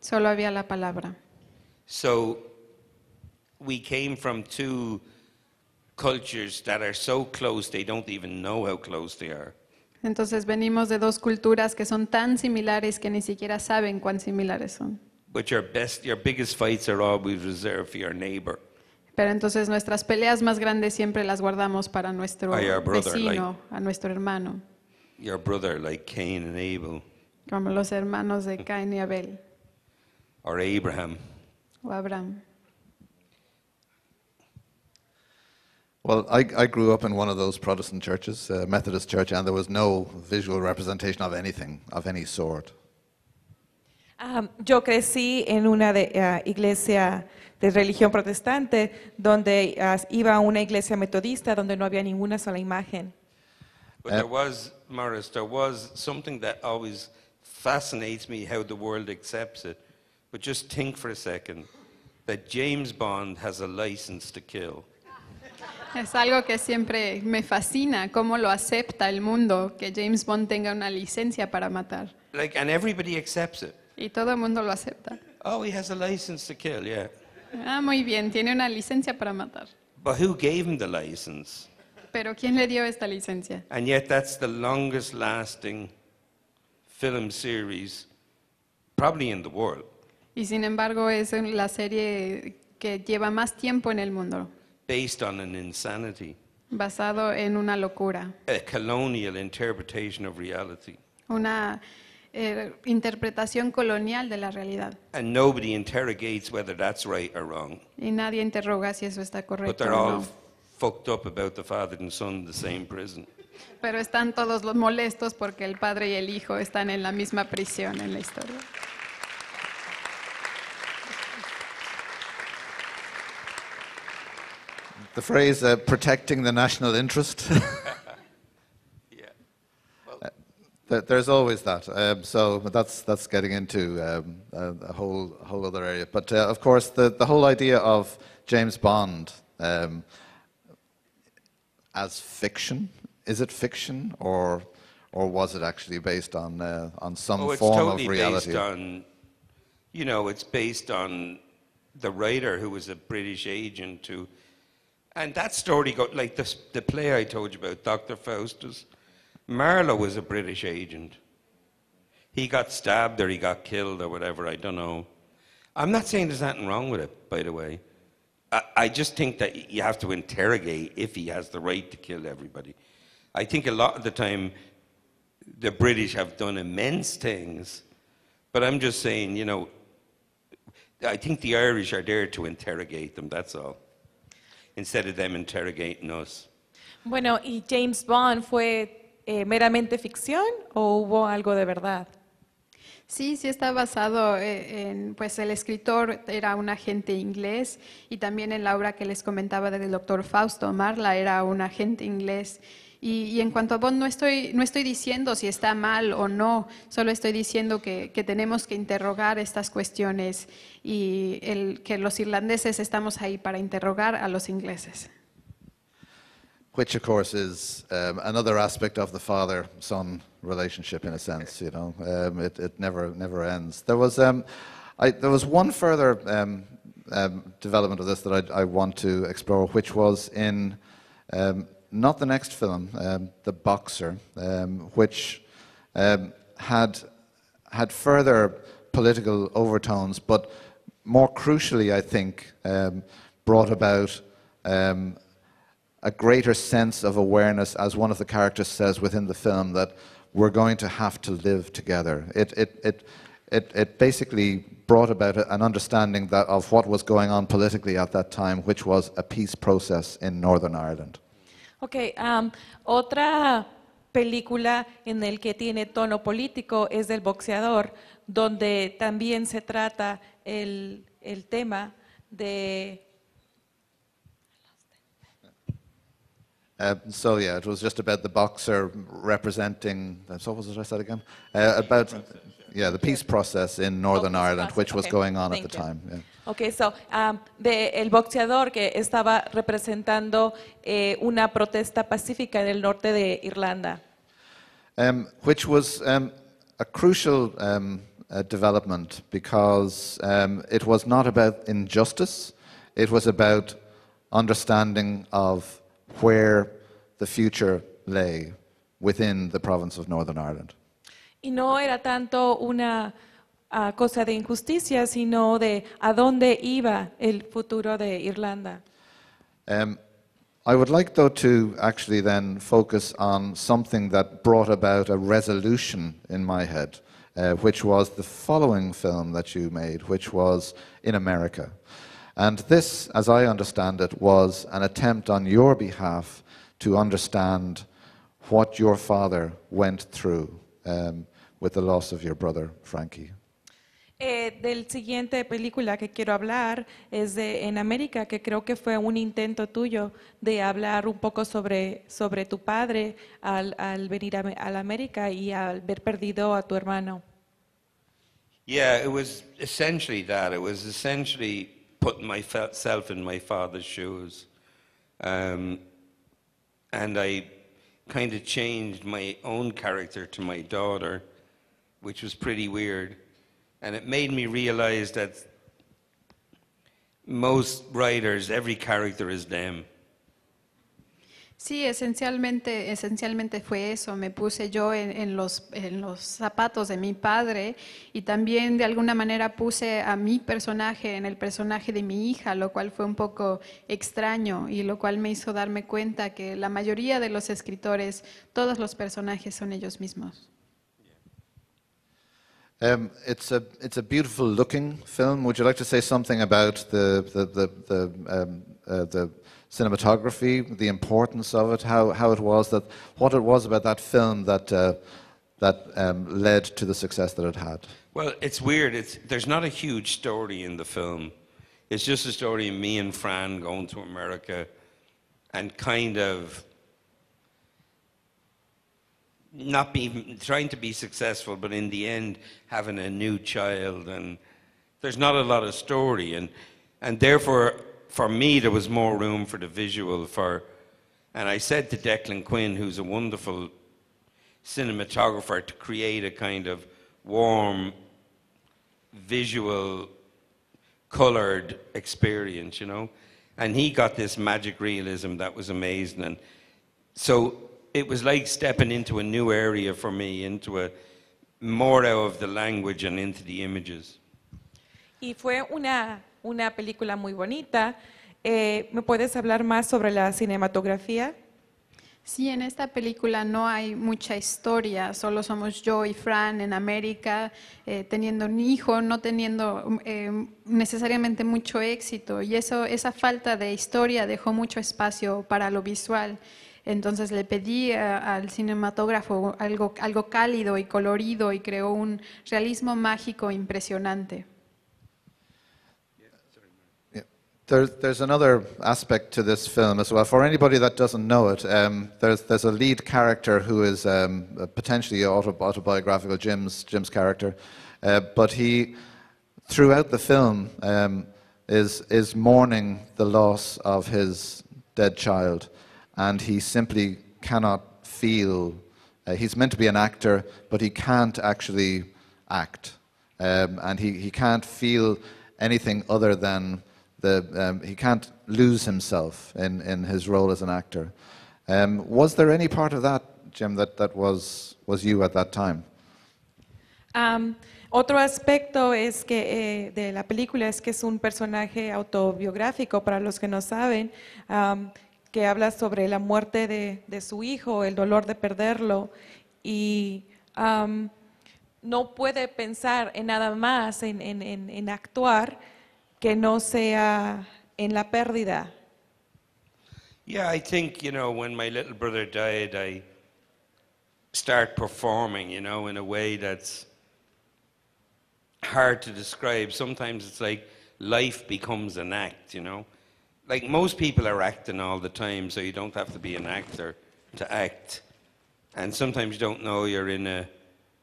G: Solo había la palabra. Entonces venimos de dos culturas que son tan similares que ni siquiera saben cuán similares son. Pero entonces nuestras peleas más grandes siempre las guardamos para nuestro vecino, a nuestro hermano.
F: your brother like Cain and Abel
G: como los hermanos de Cain y Abel
F: or Abraham. O Abraham. Well, I, I grew up in
D: one of those Protestant churches, uh, Methodist church, and there was no visual representation of anything of any sort.
E: Um, yo crecí en una de, uh, iglesia de religión protestante donde uh, iba a una iglesia metodista donde no había ninguna sola imagen.
F: But there eh, was Morris, there was something that always fascinates me how the world accepts it. But just think for a second that James Bond has a license to kill.
G: Es algo que siempre me fascina cómo lo acepta el mundo que James Bond tenga una licencia para matar.
F: Like and everybody accepts it.
G: Y todo el mundo lo acepta.
F: Oh, he has a license to kill, yeah.
G: Ah, muy bien, tiene una licencia para matar.
F: But who gave him the license?
G: Pero ¿quién le dio esta licencia?
F: And yet that's the longest lasting film series probably in the world.
G: Y sin embargo es la serie que lleva más tiempo en el mundo,
F: based on an insanity,
G: basado en una locura,
F: a colonial interpretation of reality.
G: una eh, interpretación colonial de la realidad.
F: And nobody interrogates whether that's right or wrong.
G: Y nadie interroga si eso está But correcto they're o all no.
F: fucked up about the father and son in the same prison.
G: Pero están todos los molestos porque el padre y el hijo están en la misma prisión en la historia.
D: The phrase uh, protecting the national interest. yeah. Well. Uh, there's always that. Um, so that's, that's getting into um, a, a, whole, whole other area. But uh, of course, the, the whole idea of James Bond. Um, as fiction? Is it fiction, or or was it actually based on uh, on some oh, form totally of reality? Based
F: on, you know, it's based on the writer who was a British agent who, and that story got like the the play I told you about, Doctor Faustus. Marlowe was a British agent. He got stabbed or he got killed or whatever. I don't know. I'm not saying there's nothing wrong with it, by the way. I, just think that you have to interrogate if he has the right to kill everybody. I think a lot of the time the British have done immense things, but I'm just saying, you know, I think the Irish are there to interrogate them, that's all, instead of them interrogating us.
E: Bueno, ¿y James Bond fue eh, meramente ficción o hubo algo de verdad?
G: Sí, sí está basado eh, en, pues el escritor era un agente inglés y también en la obra que les comentaba del doctor Fausto Marla era un agente inglés. Y, en cuanto a Bond, no estoy, no estoy diciendo si está mal o no, solo estoy diciendo que, que tenemos que interrogar estas cuestiones y el, que los irlandeses estamos ahí para interrogar a los ingleses.
D: which of course is um, another aspect of the father son relationship in a sense you know um, it, it never never ends there was um, I, there was one further um, um, development of this that I, I, want to explore which was in um, not the next film the boxer which had had further political overtones but more crucially I think brought about um, a greater sense of awareness, as one of the characters says within the film, that we're going to have to live together. It, it, it, it, it basically brought about an understanding that of what was going on politically at that time, which was a peace process in Northern Ireland.
E: Okay, um, otra película en el que tiene tono político es del boxeador, donde también se trata el, el tema de
D: Um, so yeah, it was just about the boxer representing. Uh, so what was it I said again? Uh, about process, yeah. yeah. the peace process in oh, Northern oh, Ireland, process. which okay. was going on Thank at the you. time. Yeah.
E: Okay, so um, the el boxeador que estaba representando eh, una protesta pacífica en el norte de Irlanda.
D: Um, which was um, a crucial um, uh, development because um, it was not about injustice; it was about understanding of where the future lay within the province of Northern Ireland.
E: Y no era tanto una uh, cosa de injusticia, sino de a dónde iba el futuro de Irlanda.
D: Um, I would like, though, to actually then focus on something that brought about a resolution in my head, uh, which was the following film that you made, which was In America. And this, as I understand it, was an attempt on your behalf to understand what your father went through um, with the loss of your brother, Frankie.
E: Eh, del siguiente película que quiero hablar es de En América, que creo que fue un intento tuyo de hablar un poco sobre, sobre tu padre al, al venir a, a la América y al haber perdido a tu hermano.
F: Yeah, it was essentially that. It was essentially putting myself in my father's shoes. Um, and I kind of changed my own character to my daughter, which was pretty weird. And it made me realize that most writers, every character is them.
G: Sí, esencialmente, esencialmente fue eso. Me puse yo en, los, en, los, zapatos de mi padre y también de alguna manera puse a mi personaje en el personaje de mi hija, lo cual fue un poco extraño y lo cual me hizo darme cuenta que la mayoría de los escritores, todos los personajes son ellos mismos.
D: Um, a beautiful looking film. Would you like to say something about the um, uh, cinematography, the importance of it, how, how it was that, what it was about that film that, uh, that um, led to the success that it had?
F: Well, it's weird. It's, there's not a huge story in the film. It's just a story of me and Fran going to America and kind of not being trying to be successful, but in the end having a new child and there's not a lot of story and and therefore for me, there was more room for the visual. For, and I said to Declan Quinn, who's a wonderful cinematographer, to create a kind of warm, visual, colored experience, you know. And he got this magic realism that was amazing. And so it was like stepping into a new area for me, into a more out of the language and into the images.
E: Y fue una una película muy bonita. Eh, ¿Me puedes hablar más sobre la cinematografía?
G: Sí, en esta película no hay mucha historia, solo somos yo y Fran en América, eh, teniendo un hijo, no teniendo eh, necesariamente mucho éxito. Y eso, esa falta de historia dejó mucho espacio para lo visual. Entonces le pedí al cinematógrafo algo, algo cálido y colorido y creó un realismo mágico impresionante.
D: There's, there's another aspect to this film as well. For anybody that doesn't know it, um, there's, there's a lead character who is um, potentially autobiographical, Jim's, Jim's character. Uh, but he, throughout the film, um, is, is mourning the loss of his dead child. And he simply cannot feel. Uh, he's meant to be an actor, but he can't actually act. Um, and he, he can't feel anything other than The, um, he can't lose himself in, in his role as an actor. Um, was there any part Jim, that, was, you at that um,
E: otro aspecto es que eh, de la película es que es un personaje autobiográfico para los que no saben, um, que habla sobre la muerte de, su hijo, el dolor de perderlo y um, no puede pensar en nada más, en actuar. que no sea en la pérdida.
F: Yeah, I think, you know, when my little brother died, I start performing, you know, in a way that's hard to describe. Sometimes it's like life becomes an act, you know. Like most people are acting all the time, so you don't have to be an actor to act. And sometimes you don't know you're in a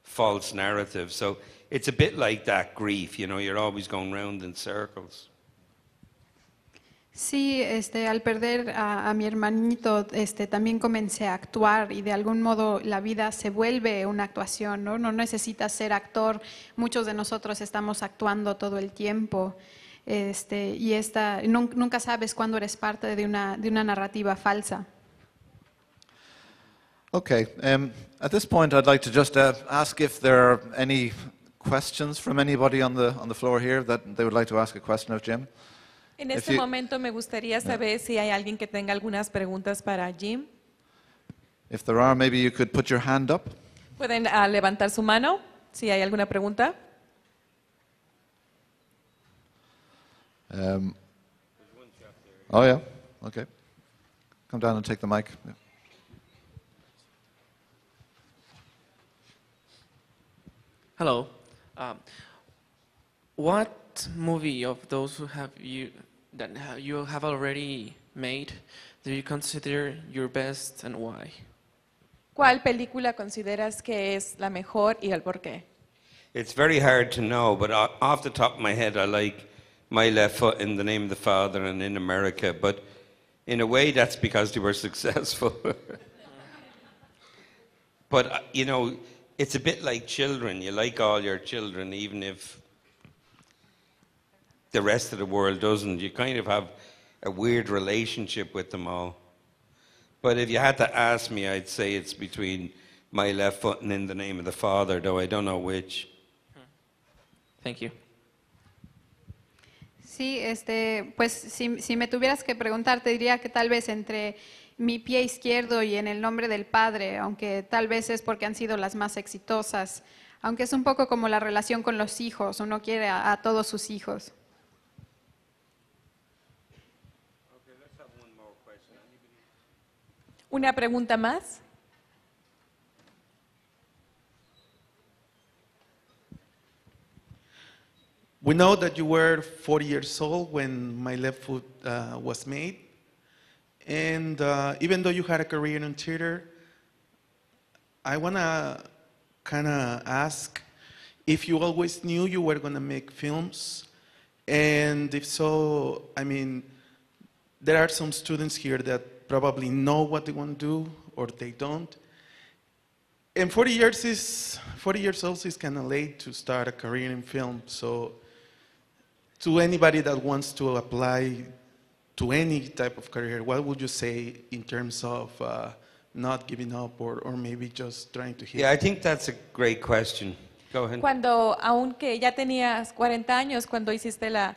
F: false narrative. So It's a bit like that grief, you know, you're always going round in circles.
G: Sí, este, al perder a, a, mi hermanito, este, también comencé a actuar y de algún modo la vida se vuelve una actuación, ¿no? No necesitas ser actor, muchos de nosotros estamos actuando todo el tiempo. Este, y esta, nunca sabes cuándo eres parte de una, de una narrativa falsa.
D: Okay, um, at this point I'd like to just uh, ask if there are any questions from anybody on the, on the floor here that they would like to ask a question of Jim? En este you,
E: momento me gustaría saber no. si hay alguien que tenga algunas preguntas para Jim.
D: If there are, maybe you could put your hand up.
E: Pueden uh, levantar su mano si hay alguna pregunta.
D: Um, oh yeah, okay. Come down and take the mic. Yeah.
F: Hello. Um, what movie of those who have you
B: that you have already made do you consider your best and why?
E: ¿Cuál película consideras que es la mejor y el por qué?
F: It's very hard to know, but off the top of my head, I like My Left Foot in the Name of the Father and In America, but in a way, that's because they were successful. but, uh, you know, it's a bit like children. You like all your children, even if the rest of the world doesn't. You kind of have a weird relationship with them all. But if you had to ask me, I'd say it's between my left foot and in the name of the Father, though I don't know which. Thank you.
G: Sí, este, pues si, si me tuvieras que preguntar, te diría que tal vez entre mi pie izquierdo y en el nombre del Padre, aunque tal vez es porque han sido las más exitosas, aunque es un poco como la relación con los hijos, uno quiere a, todos sus hijos.
E: Una pregunta más.
B: We know that you were 40 years old when my left foot uh, was made. And uh, even though you had a career in theater, I want to kind of ask if you always knew you were going to make films. And if so, I mean, there are some students here that probably know what they want to do or they don't. And 40 years is 40 years old is kind of late to start a career in film. So, to anybody that wants to apply to any type of career, what would you say in terms of uh, not giving up or, or maybe just trying to Yeah, I
F: think that's a great question. Go ahead.
E: Cuando, aunque ya tenías 40 años, cuando hiciste la,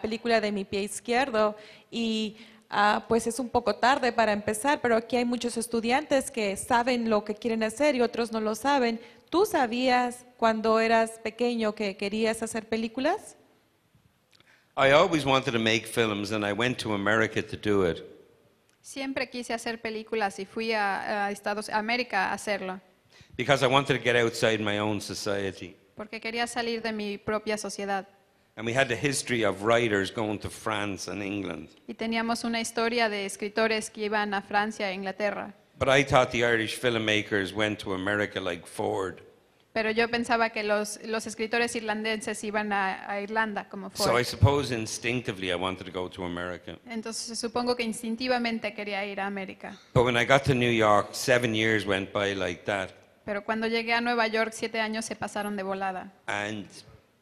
E: película de Mi Pie Izquierdo, y ah, pues es un poco tarde para empezar, pero aquí hay muchos estudiantes que saben lo que quieren hacer y otros no lo saben. ¿Tú sabías cuando eras pequeño que querías hacer películas?
F: I always wanted to make films and I went to America to do it.
E: Siempre quise hacer películas
G: y fui a, a Estados América a hacerlo.
F: Because I wanted to get outside my own society.
G: Porque quería salir de mi propia sociedad.
F: And we had the history of writers going to France and England.
G: Y teníamos una historia de escritores que iban a Francia e Inglaterra.
F: But I thought the Irish filmmakers went to America like Ford.
G: Pero yo pensaba que los, los escritores irlandeses iban a, Irlanda como Ford. So I
F: suppose instinctively I wanted to go to America.
G: Entonces supongo que instintivamente quería ir a América.
F: But when I got to New York, years went by like that.
G: Pero cuando llegué a Nueva York, siete años se pasaron de volada.
F: And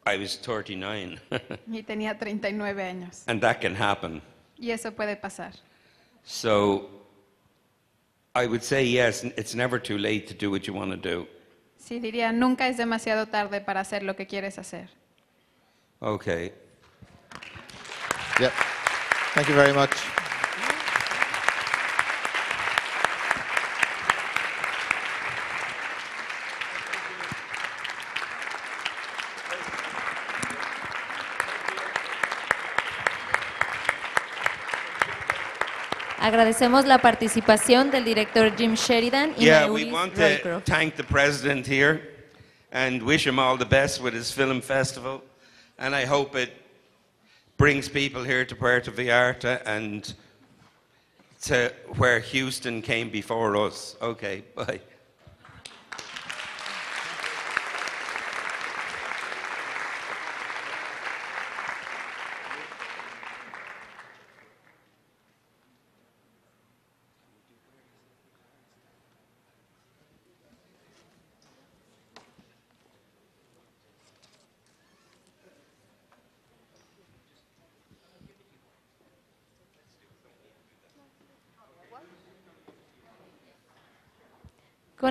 F: I was 39.
G: y tenía 39 años.
F: And that can happen.
G: Y eso puede pasar.
F: So I would say yes, it's never too late to do what you want to do.
G: Sí, diría, nunca es demasiado tarde para hacer lo que quieres hacer.
F: Okay. Yep. Thank you very much.
A: Agradecemos la participación del director Jim Sheridan y yeah, we want to
F: thank the president here and wish him all the best with his film festival. And I hope it brings people here to Puerto Vallarta and to where Houston came before us. Okay, bye.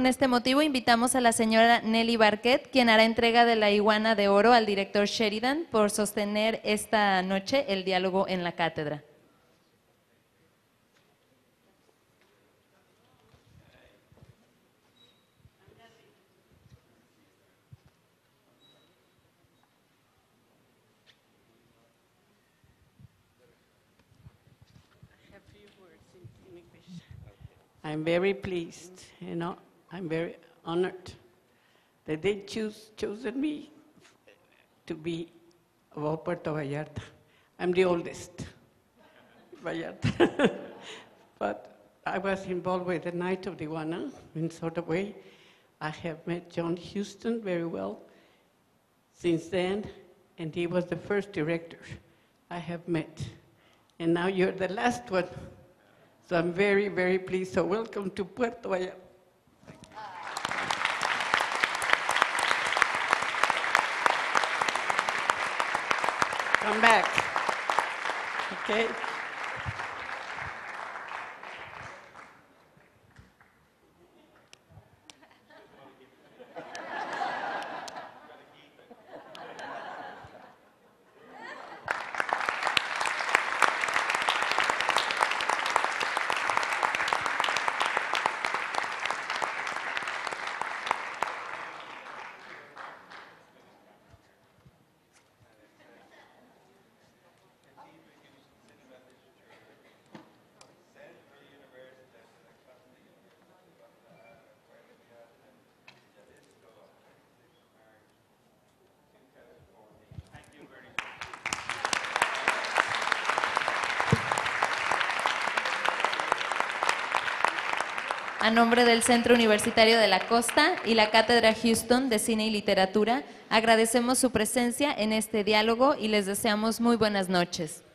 A: Con este motivo invitamos a la señora Nelly Barquet, quien hará entrega de la iguana de oro al director Sheridan por sostener esta noche el diálogo en la cátedra.
B: very pleased, you I'm very honored that they choose chosen me to be Vaupata Vayartha. I'm the
F: oldest Vayartha. but I was involved with the Knight of the One in sort of way. I have met John Houston very well since then, and he was the first director I have met. And now you're the last one. So I'm very, very pleased. So welcome
C: to Puerto Vallarta.
B: Come back. Okay?
A: a nombre del Centro Universitario de la Costa y la Cátedra Houston de Cine y Literatura, agradecemos su presencia en este diálogo y les deseamos muy buenas noches.